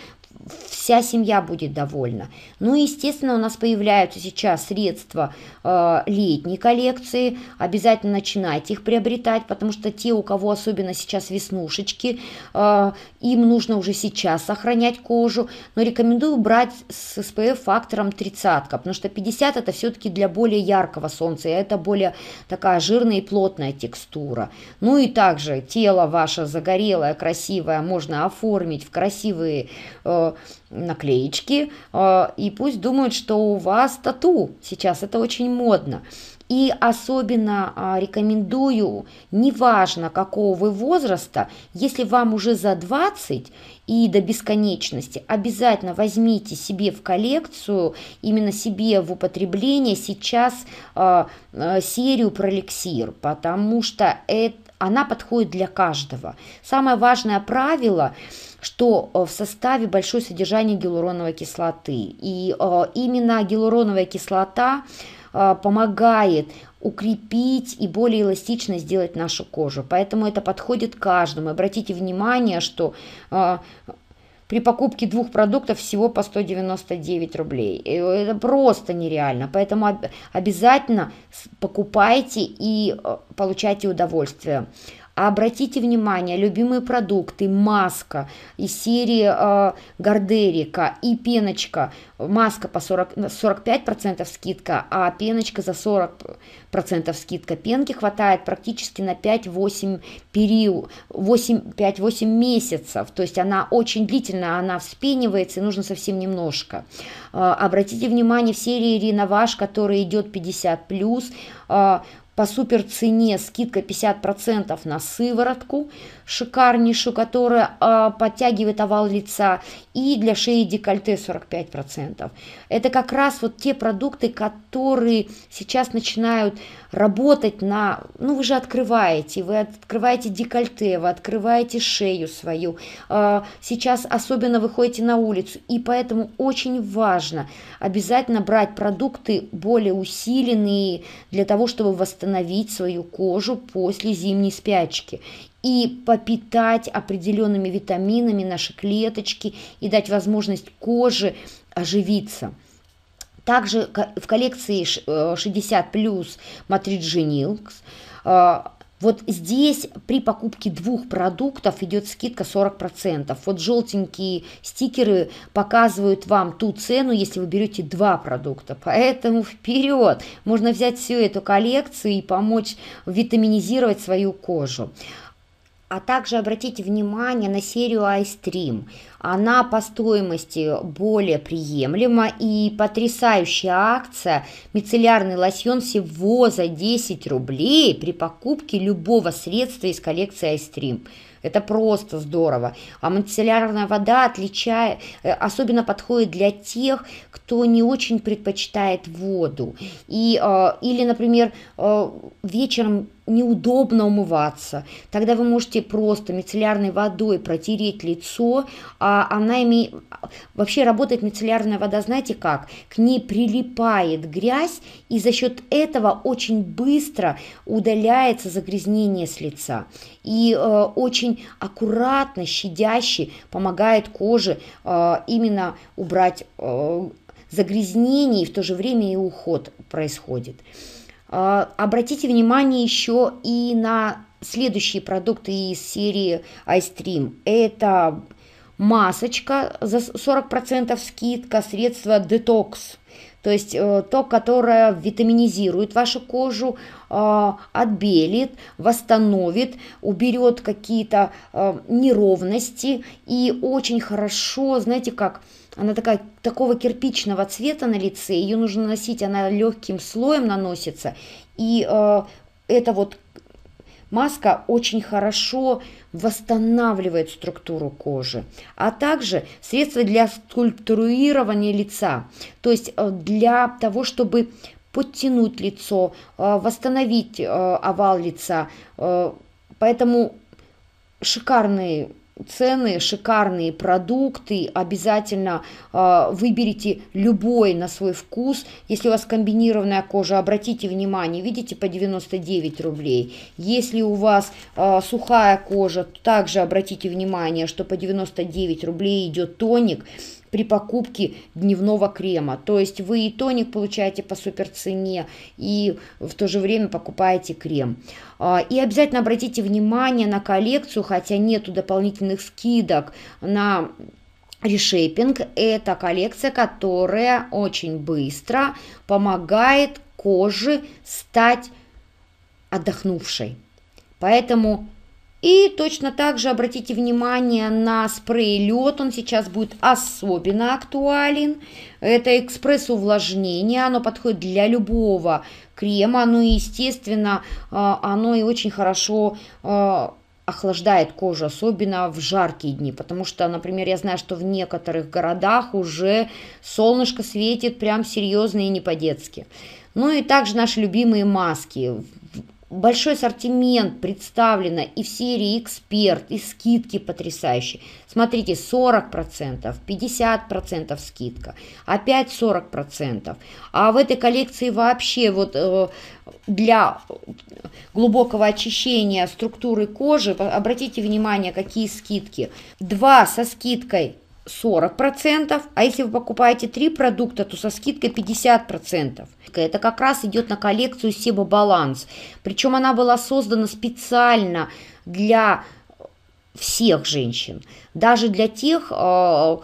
вся семья будет довольна. Ну и, естественно, у нас появляются сейчас средства э, летней коллекции. Обязательно начинайте их приобретать, потому что те, у кого особенно сейчас веснушечки, э, им нужно уже сейчас сохранять кожу. Но рекомендую брать с SPF фактором 30, потому что 50 это все-таки для более яркого солнца, и это более такая жирная и плотная текстура. Ну и также тело ваше загорелое, красивое, можно оформить в красивые э, наклеечки, э, и пусть думают, что у вас тату. Сейчас это очень модно. И особенно а, рекомендую, неважно какого вы возраста, если вам уже за 20 и до бесконечности, обязательно возьмите себе в коллекцию, именно себе в употребление сейчас а, а, серию про эликсир, потому что это, она подходит для каждого. Самое важное правило – что э, в составе большое содержание гиалуроновой кислоты. И э, именно гиалуроновая кислота э, помогает укрепить и более эластично сделать нашу кожу. Поэтому это подходит каждому. Обратите внимание, что при покупке двух продуктов всего по 199 рублей. Это просто нереально. Поэтому обязательно покупайте и получайте удовольствие. Обратите внимание, любимые продукты, маска из серии э, Гардерика и пеночка. Маска по 40, 45% скидка, а пеночка за 40% скидка. Пенки хватает практически на 5-8 период, 5-8 месяцев. То есть она очень длительная, она вспенивается и нужно совсем немножко. Э, обратите внимание, в серии Реноваж, который идет 50+, э, по суперцене скидка 50% на сыворотку шикарнейшую, которая э, подтягивает овал лица, и для шеи декольте 45%. Это как раз вот те продукты, которые сейчас начинают работать на... Ну, вы же открываете, вы открываете декольте, вы открываете шею свою. Э, сейчас особенно выходите на улицу, и поэтому очень важно обязательно брать продукты более усиленные для того, чтобы восстановить свою кожу после зимней спячки и попитать определенными витаминами наши клеточки и дать возможность коже оживиться. Также в коллекции 60 э, плюс матриджинилкс э, вот здесь при покупке двух продуктов идет скидка 40%. Вот желтенькие стикеры показывают вам ту цену, если вы берете два продукта. Поэтому вперед! Можно взять всю эту коллекцию и помочь витаминизировать свою кожу. А также обратите внимание на серию iStream. Она по стоимости более приемлема и потрясающая акция. Мицеллярный лосьон всего за 10 рублей при покупке любого средства из коллекции iStream. Это просто здорово. А мицеллярная вода отличает, э, особенно подходит для тех, кто не очень предпочитает воду. И, э, или, например, э, вечером неудобно умываться. Тогда вы можете просто мицеллярной водой протереть лицо. А она имеет... Вообще работает мицеллярная вода, знаете как? К ней прилипает грязь, и за счет этого очень быстро удаляется загрязнение с лица и э, очень аккуратно, щадяще помогает коже э, именно убрать э, загрязнение и в то же время и уход происходит. Э, обратите внимание еще и на следующие продукты из серии iStream. Это масочка за 40% скидка, средство детокс то есть э, то, которое витаминизирует вашу кожу, э, отбелит, восстановит, уберет какие-то э, неровности и очень хорошо, знаете как, она такая, такого кирпичного цвета на лице, ее нужно носить, она легким слоем наносится, и это вот Маска очень хорошо восстанавливает структуру кожи, а также средства для скульптурирования лица, то есть э, для того, чтобы подтянуть лицо, э, восстановить э, овал лица. Поэтому шикарный цены, шикарные продукты, обязательно э, выберите любой на свой вкус. Если у вас комбинированная кожа, обратите внимание, видите, по 99 рублей. Если у вас э, сухая кожа, также обратите внимание, что по 99 рублей идет тоник, при покупке дневного крема. То есть вы и тоник получаете по суперцене, и в то же время покупаете крем. А, и обязательно обратите внимание на коллекцию, хотя нету дополнительных скидок на Решейпинг – это коллекция, которая очень быстро помогает коже стать отдохнувшей. Поэтому и точно так же обратите внимание на спрей лед, он сейчас будет особенно актуален. Это экспресс-увлажнение, оно подходит для любого крема, ну и естественно а, оно и очень хорошо а, охлаждает кожу, особенно в жаркие дни, потому что, например, я знаю, что в некоторых городах уже солнышко светит прям серьезно и не по-детски. Ну и также наши любимые маски большой ассортимент представлено и в серии «Эксперт», и скидки потрясающие. Смотрите, 40%, 50% скидка, опять 40%. А в этой коллекции вообще вот э, для глубокого очищения структуры кожи, обратите внимание, какие скидки. Два со скидкой 40%, а если вы покупаете 3 продукта, то со скидкой 50%. Это как раз идет на коллекцию Себа Баланс. Причем она была создана специально для всех женщин, даже для тех, а,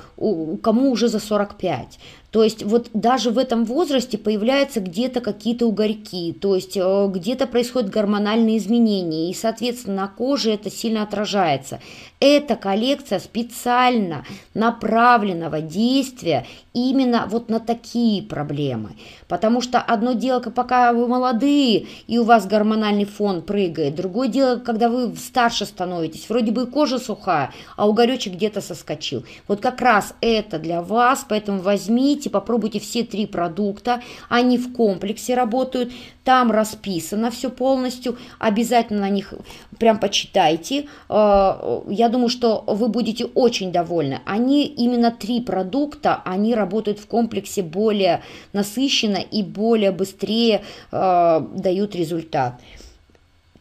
кому уже за 45. То есть вот даже в этом возрасте появляются где-то какие-то угорьки, то есть а, где-то происходят гормональные изменения, и, соответственно, на коже это сильно отражается. Эта коллекция специально направленного действия именно вот на такие проблемы. Потому что одно дело, пока вы молодые и у вас гормональный фон прыгает, другое дело, когда вы старше становитесь, вроде бы кожа сухая, а угоречек где-то соскочил. Вот как раз это для вас, поэтому возьмите, попробуйте все три продукта, они в комплексе работают, там расписано все полностью. Обязательно на них прям почитайте. А, я думаю, что вы будете очень довольны. Они именно три продукта, они работают в комплексе более насыщенно и более быстрее а, дают результат.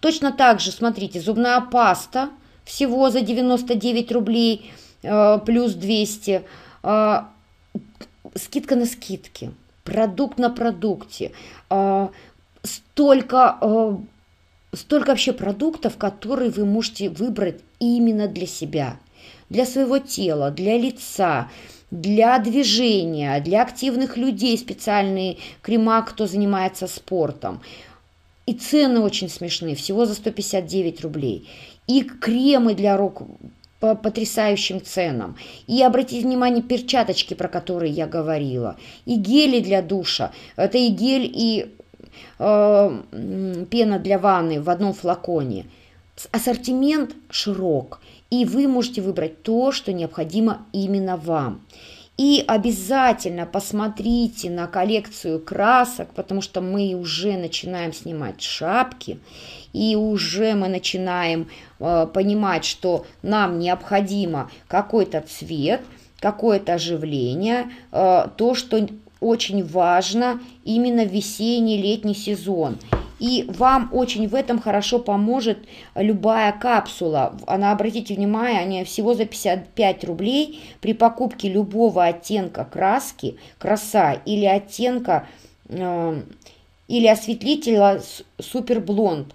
Точно так же, смотрите, зубная паста всего за 99 рублей а, плюс 200. Скидка на скидки, продукт на продукте столько, э, столько вообще продуктов, которые вы можете выбрать именно для себя, для своего тела, для лица, для движения, для активных людей специальные крема, кто занимается спортом. И цены очень смешные, всего за 159 рублей. И кремы для рук по потрясающим ценам. И обратите внимание, перчаточки, про которые я говорила, и гели для душа. Это и гель, и э, пена для ванны в одном флаконе. Ассортимент широк, и вы можете выбрать то, что необходимо именно вам. И обязательно посмотрите на коллекцию красок, потому что мы уже начинаем снимать шапки, и уже мы начинаем э, понимать, что нам необходимо какой-то цвет, какое-то оживление, э, то, что очень важно именно весенний-летний сезон. И вам очень в этом хорошо поможет любая капсула. Она, обратите внимание, они всего за 55 рублей. При покупке любого оттенка краски, краса или оттенка, э, или осветлителя супер блонд.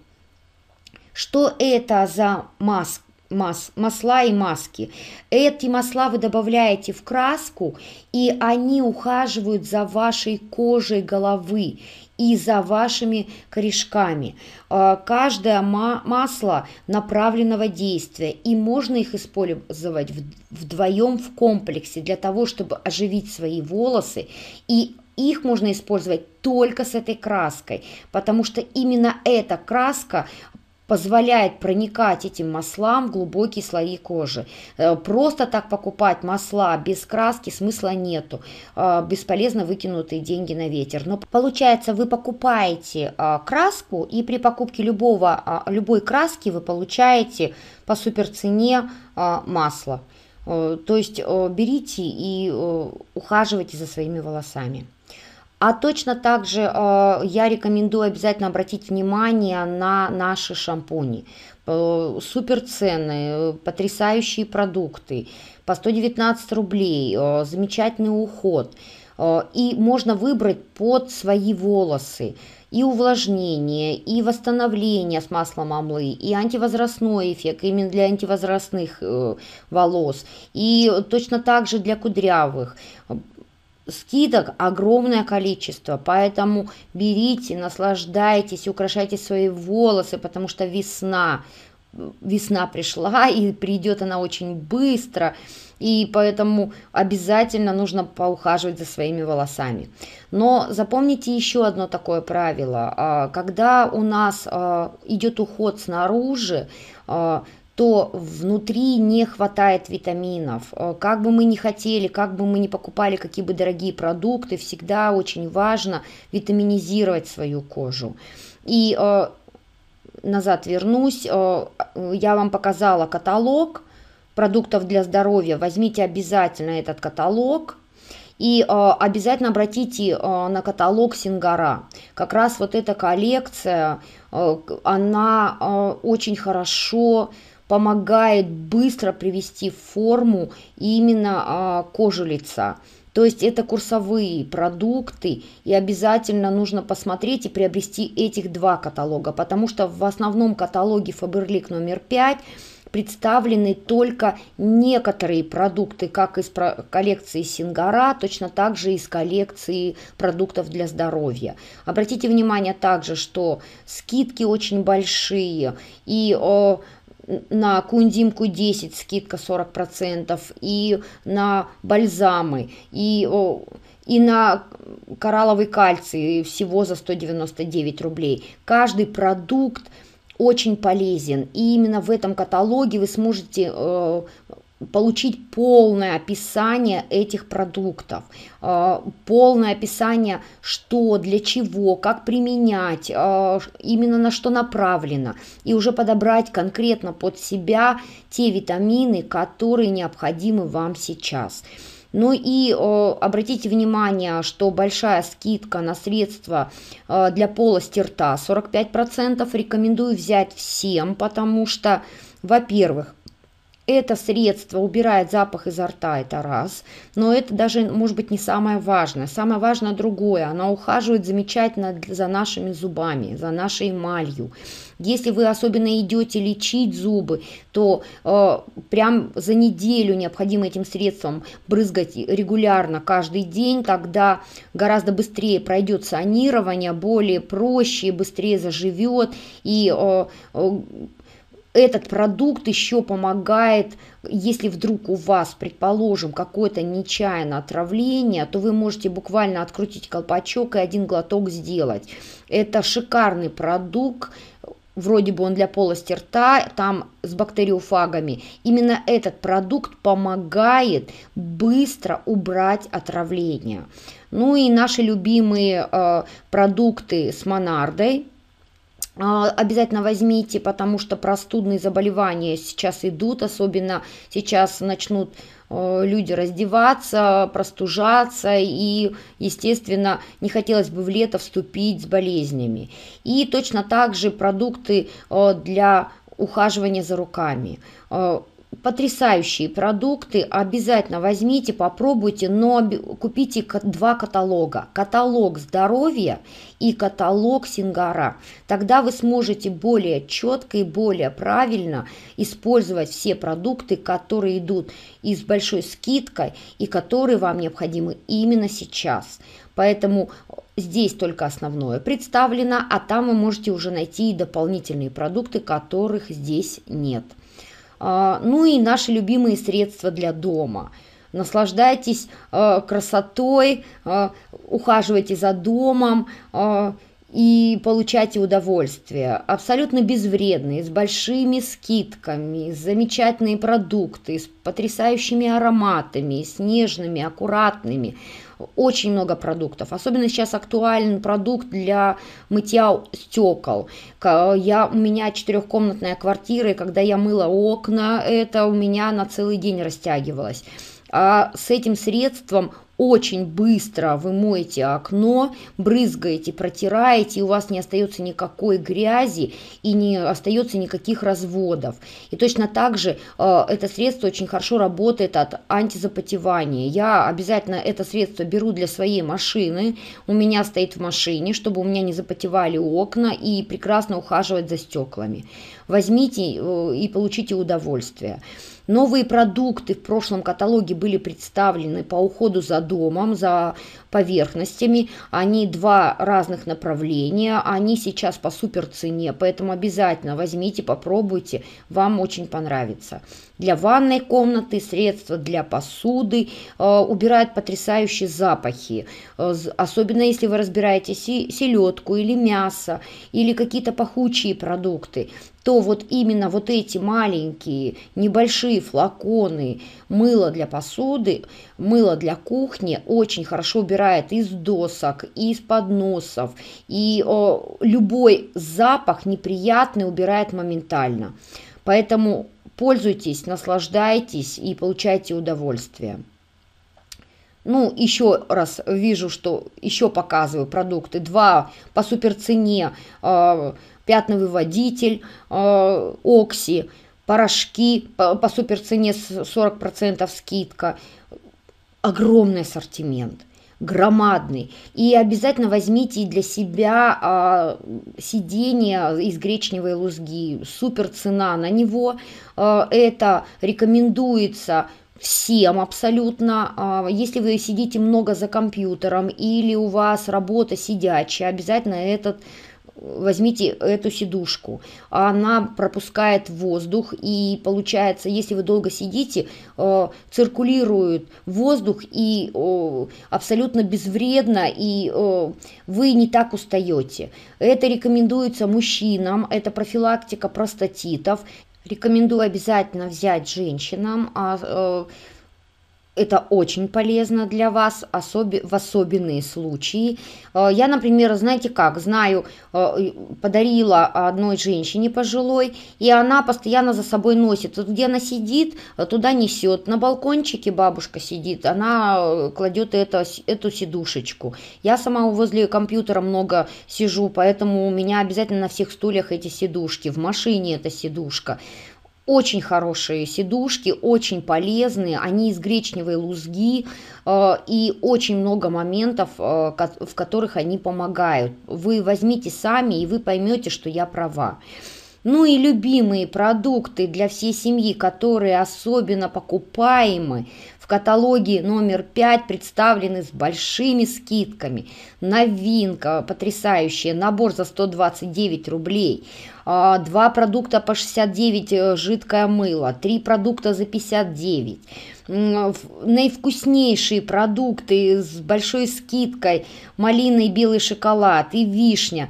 Что это за маск, мас, масла и маски. Эти масла вы добавляете в краску, и они ухаживают за вашей кожей головы и за вашими корешками. А, каждое масло направленного действия, и можно их использовать вдвоем в комплексе для того, чтобы оживить свои волосы и их можно использовать только с этой краской, потому что именно эта краска позволяет проникать этим маслам в глубокие слои кожи. Э, просто так покупать масла без краски смысла нету. Э, бесполезно выкинутые деньги на ветер. Но получается, вы покупаете а, краску, и при покупке любого, а, любой краски вы получаете по суперцене а, масло. Э, то есть берите и ухаживайте за своими волосами. А точно так же э, я рекомендую обязательно обратить внимание на наши шампуни. Э, супер цены, э, потрясающие продукты, по 119 рублей, э, замечательный уход. Э, и можно выбрать под свои волосы и увлажнение, и восстановление с маслом амлы, и антивозрастной эффект именно для антивозрастных э, волос, и точно так же для кудрявых скидок огромное количество, поэтому берите, наслаждайтесь, украшайте свои волосы, потому что весна, весна пришла и придет она очень быстро, и поэтому обязательно нужно поухаживать за своими волосами. Но запомните еще одно такое правило, а, когда у нас а, идет уход снаружи, а, то внутри не хватает витаминов. Э, как бы мы ни хотели, как бы мы ни покупали какие бы дорогие продукты, всегда очень важно витаминизировать свою кожу. И э, назад вернусь, э, я вам показала каталог продуктов для здоровья. Возьмите обязательно этот каталог – и э, обязательно обратите э, на каталог Сингара. Как раз вот эта коллекция, э, она э, очень хорошо э, помогает быстро привести в форму именно а, кожу лица. То есть это курсовые продукты, и обязательно нужно посмотреть и приобрести этих два каталога, потому что в основном каталоге Faberlic номер 5 представлены только некоторые продукты, как из коллекции Сингара, точно так же из коллекции продуктов для здоровья. Обратите внимание также, что скидки очень большие, и на кундимку 10 скидка 40%, и на бальзамы, и, и на коралловый кальций всего за 199 рублей. Каждый продукт очень полезен. И именно в этом каталоге вы сможете э, получить полное описание этих продуктов, э, полное описание, что, для чего, как применять, э, именно на что направлено, и уже подобрать конкретно под себя те витамины, которые необходимы вам сейчас. Ну и э, обратите внимание, что большая скидка на средства э, для полости рта 45% рекомендую взять всем, потому что, во-первых, это средство убирает запах изо рта, это раз, но это даже, может быть, не самое важное. Самое важное другое, она ухаживает замечательно за нашими зубами, за нашей эмалью. Если вы особенно идете лечить зубы, то э, прям за неделю необходимо этим средством брызгать регулярно каждый день, тогда гораздо быстрее пройдет санирование, более проще, быстрее заживет и э, э этот продукт еще помогает, если вдруг у вас, предположим, какое-то нечаянное отравление, то вы можете буквально открутить колпачок и один глоток сделать. Это шикарный продукт, вроде бы он для полости рта, там с бактериофагами. Именно этот продукт помогает быстро убрать отравление. Ну и наши любимые э, продукты с монардой, а, обязательно возьмите, потому что простудные заболевания сейчас идут, особенно сейчас начнут э, люди раздеваться, простужаться, и, естественно, не хотелось бы в лето вступить с болезнями. И точно так же продукты э, для ухаживания за руками э, потрясающие продукты. Обязательно возьмите, попробуйте, но купите два каталога. Каталог здоровья и каталог Сингара. Тогда вы сможете более четко и более правильно использовать все продукты, которые идут и с большой скидкой, и которые вам необходимы именно сейчас. Поэтому э, здесь только основное представлено, а там вы можете уже найти и дополнительные продукты, которых здесь нет. А, ну и наши любимые средства для дома. Наслаждайтесь а, красотой, а, ухаживайте за домом и получайте удовольствие. Абсолютно безвредные, с большими скидками, замечательные продукты, с потрясающими ароматами, с нежными, аккуратными очень много продуктов. Особенно сейчас актуален продукт для мытья стекол. Я, у меня четырехкомнатная квартира, и когда я мыла окна, это у меня на целый день растягивалось. А с этим средством очень быстро вы моете окно, брызгаете, протираете, и у вас не остается никакой грязи и не остается никаких разводов. И точно так же э, это средство очень хорошо работает от антизапотевания. Я обязательно это средство беру для своей машины, у меня стоит в машине, чтобы у меня не запотевали окна и прекрасно ухаживать за стеклами. Возьмите э, и получите удовольствие. Новые продукты в прошлом каталоге были представлены по уходу за домом, за поверхностями. Они два разных направления, они сейчас по супер цене, поэтому обязательно возьмите, попробуйте, вам очень понравится. Для ванной комнаты, средства для посуды, э, убирает потрясающие запахи, э, особенно если вы разбираете селедку или мясо, или какие-то пахучие продукты то вот именно вот эти маленькие небольшие флаконы мыла для посуды, мыло для кухни очень хорошо убирает из досок, из подносов, и о, любой запах неприятный убирает моментально. Поэтому пользуйтесь, наслаждайтесь и получайте удовольствие. Ну, еще раз вижу, что еще показываю продукты. Два по суперцене. Э, пятновыводитель э, Окси, порошки по, по суперцене 40% скидка. Огромный ассортимент громадный. И обязательно возьмите для себя а, сиденье из гречневой лузги. Супер цена на него. А, это рекомендуется всем абсолютно. А, если вы сидите много за компьютером или у вас работа сидячая, обязательно этот возьмите эту сидушку, она пропускает воздух, и получается, если вы долго сидите, э, циркулирует воздух, и абсолютно безвредно, и вы не так устаете. Это рекомендуется мужчинам, это профилактика простатитов, Рекомендую обязательно взять женщинам, а, э, это очень полезно для вас, особи, в особенные случаи. Э, я, например, знаете как, знаю, э, подарила одной женщине пожилой, и она постоянно за собой носит. Вот где она сидит, э, туда несет. На балкончике бабушка сидит, она кладет это, эту сидушечку. Я сама возле компьютера много сижу, поэтому у меня обязательно на всех стульях эти сидушки. В машине эта сидушка. Очень хорошие сидушки, очень полезные, они из гречневой лузги, э, и очень много моментов, э, в которых они помогают. Вы возьмите сами, и вы поймете, что я права. Ну и любимые продукты для всей семьи, которые особенно покупаемы, в каталоге номер 5 представлены с большими скидками. Новинка потрясающая, набор за 129 рублей. А, два продукта по 69 э, жидкое мыло, три продукта за 59 наивкуснейшие продукты с большой скидкой, малина и белый шоколад, и вишня.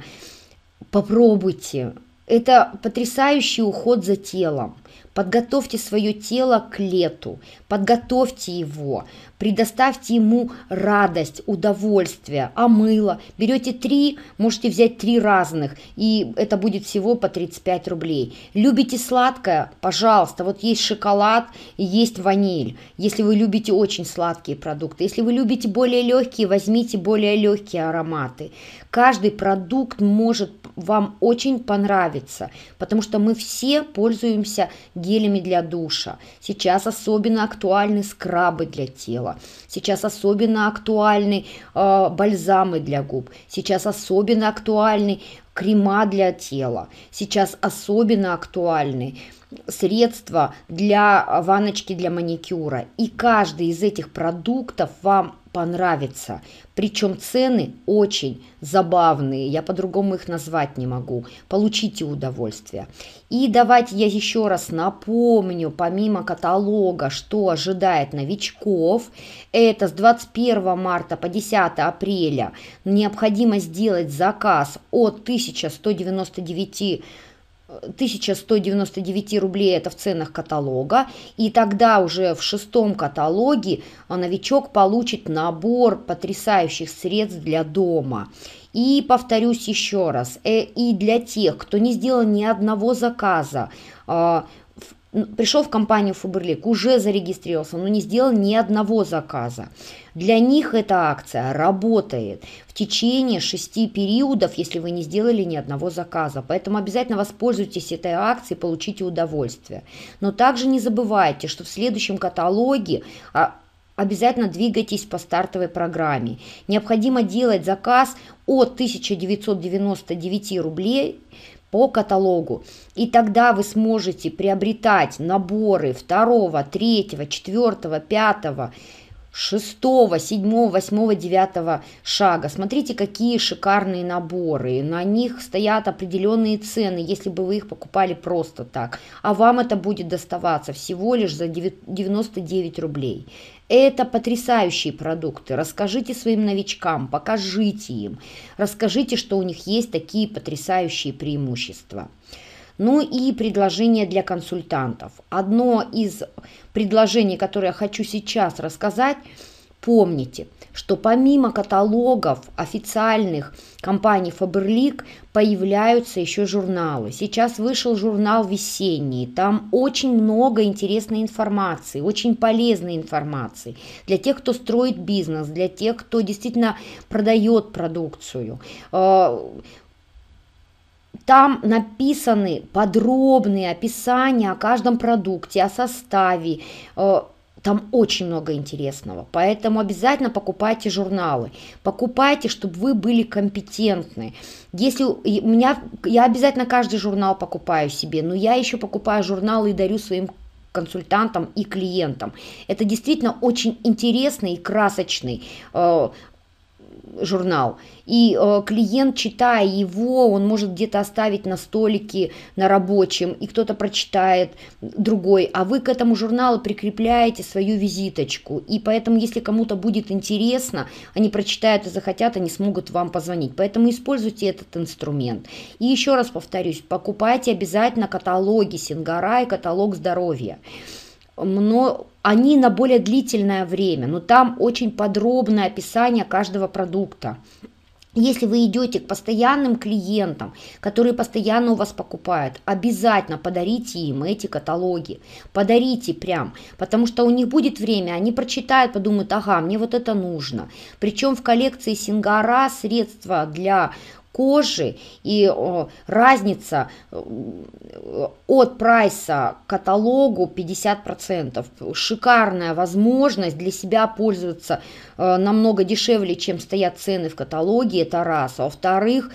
Попробуйте. Это потрясающий уход за телом подготовьте свое тело к лету, подготовьте его, предоставьте ему радость, удовольствие, а мыло. Берете три, можете взять три разных, и это будет всего по 35 рублей. Любите сладкое? Пожалуйста, вот есть шоколад, есть ваниль. Если вы любите очень сладкие продукты, если вы любите более легкие, возьмите более легкие ароматы. Каждый продукт может вам очень понравиться, потому что мы все пользуемся гелями для душа. Сейчас особенно актуальны скрабы для тела. Сейчас особенно актуальны э, бальзамы для губ. Сейчас особенно актуальны крема для тела. Сейчас особенно актуальны средства для ваночки для маникюра. И каждый из этих продуктов вам понравится. Причем цены очень забавные, я по-другому их назвать не могу. Получите удовольствие. И давайте я еще раз напомню, помимо каталога, что ожидает новичков, это с 21 марта по 10 апреля необходимо сделать заказ от 1199 1199 рублей это в ценах каталога, и тогда уже в шестом каталоге а, новичок получит набор потрясающих средств для дома. И повторюсь еще раз, э, и для тех, кто не сделал ни одного заказа, а, пришел в компанию Фаберлик, уже зарегистрировался, но не сделал ни одного заказа. Для них эта акция работает в течение шести периодов, если вы не сделали ни одного заказа. Поэтому обязательно воспользуйтесь этой акцией, получите удовольствие. Но также не забывайте, что в следующем каталоге а, обязательно двигайтесь по стартовой программе. Необходимо делать заказ от 1999 рублей по каталогу. И тогда вы сможете приобретать наборы 2, 3, 4, 5 шестого, седьмого, восьмого, девятого шага. Смотрите, какие шикарные наборы. На них стоят определенные цены, если бы вы их покупали просто так. А вам это будет доставаться всего лишь за 99 рублей. Это потрясающие продукты. Расскажите своим новичкам, покажите им, расскажите, что у них есть такие потрясающие преимущества. Ну и предложения для консультантов. Одно из предложений, которое я хочу сейчас рассказать, помните, что помимо каталогов официальных компаний Faberlic появляются еще журналы. Сейчас вышел журнал весенний, там очень много интересной информации, очень полезной информации для тех, кто строит бизнес, для тех, кто действительно продает продукцию. А, там написаны подробные описания о каждом продукте, о составе. Э, там очень много интересного. Поэтому обязательно покупайте журналы. Покупайте, чтобы вы были компетентны. Если у меня, я обязательно каждый журнал покупаю себе, но я еще покупаю журналы и дарю своим консультантам и клиентам. Это действительно очень интересный и красочный э, журнал. И э, клиент, читая его, он может где-то оставить на столике, на рабочем, и кто-то прочитает другой. А вы к этому журналу прикрепляете свою визиточку. И поэтому, если кому-то будет интересно, они прочитают и захотят, они смогут вам позвонить. Поэтому используйте этот инструмент. И еще раз повторюсь, покупайте обязательно каталоги Сингара и каталог здоровья. много они на более длительное время, но там очень подробное описание каждого продукта. Если вы идете к постоянным клиентам, которые постоянно у вас покупают, обязательно подарите им эти каталоги, подарите прям, потому что у них будет время, они прочитают, подумают, ага, мне вот это нужно. Причем в коллекции Сингара средства для кожи, и э, разница э, от прайса к каталогу 50%. Шикарная возможность для себя пользоваться э, намного дешевле, чем стоят цены в каталоге, это раз. А во-вторых,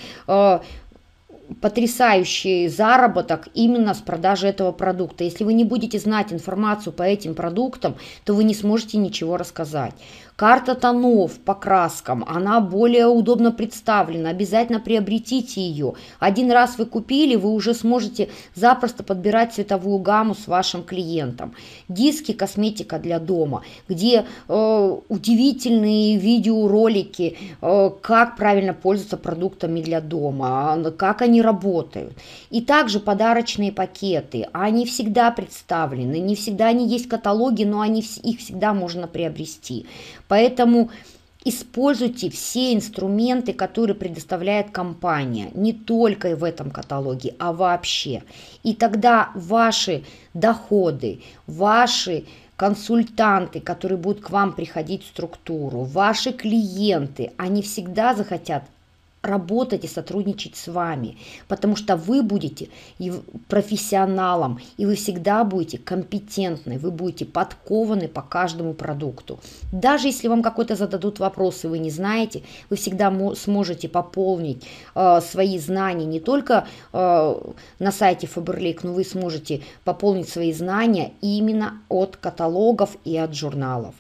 потрясающий заработок именно с продажи этого продукта. Если вы не будете знать информацию по этим продуктам, то вы не сможете ничего рассказать. Карта тонов по краскам, она более удобно представлена, обязательно приобретите ее. Один раз вы купили, вы уже сможете запросто подбирать цветовую гамму с вашим клиентом. Диски «Косметика для дома», где э, удивительные видеоролики, э, как правильно пользоваться продуктами для дома, как они работают. И также подарочные пакеты, они всегда представлены, не всегда они есть в каталоге, но они, их всегда можно приобрести. Поэтому Используйте все инструменты, которые предоставляет компания, не только в этом каталоге, а вообще. И тогда ваши доходы, ваши консультанты, которые будут к вам приходить в структуру, ваши клиенты, они всегда захотят работать и сотрудничать с вами, потому что вы будете профессионалом, и вы всегда будете компетентны, вы будете подкованы по каждому продукту. Даже если вам какой-то зададут вопрос, и вы не знаете, вы всегда сможете пополнить э, свои знания не только э, на сайте Faberlic, но вы сможете пополнить свои знания именно от каталогов и от журналов.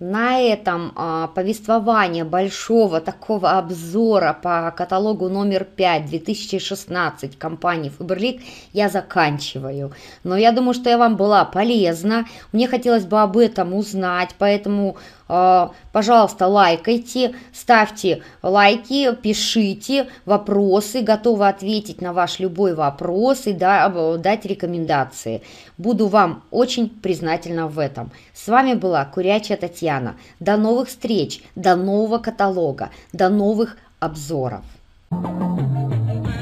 На этом а, повествование большого такого обзора по каталогу номер 5 2016 компании Фаберлик я заканчиваю. Но я думаю, что я вам была полезна. Мне хотелось бы об этом узнать, поэтому Э, пожалуйста, лайкайте, ставьте лайки, пишите вопросы, готова ответить на ваш любой вопрос и дать рекомендации. Буду вам очень признательна в этом. С вами была Курячая Татьяна. До новых встреч, до нового каталога, до новых обзоров. Thank you.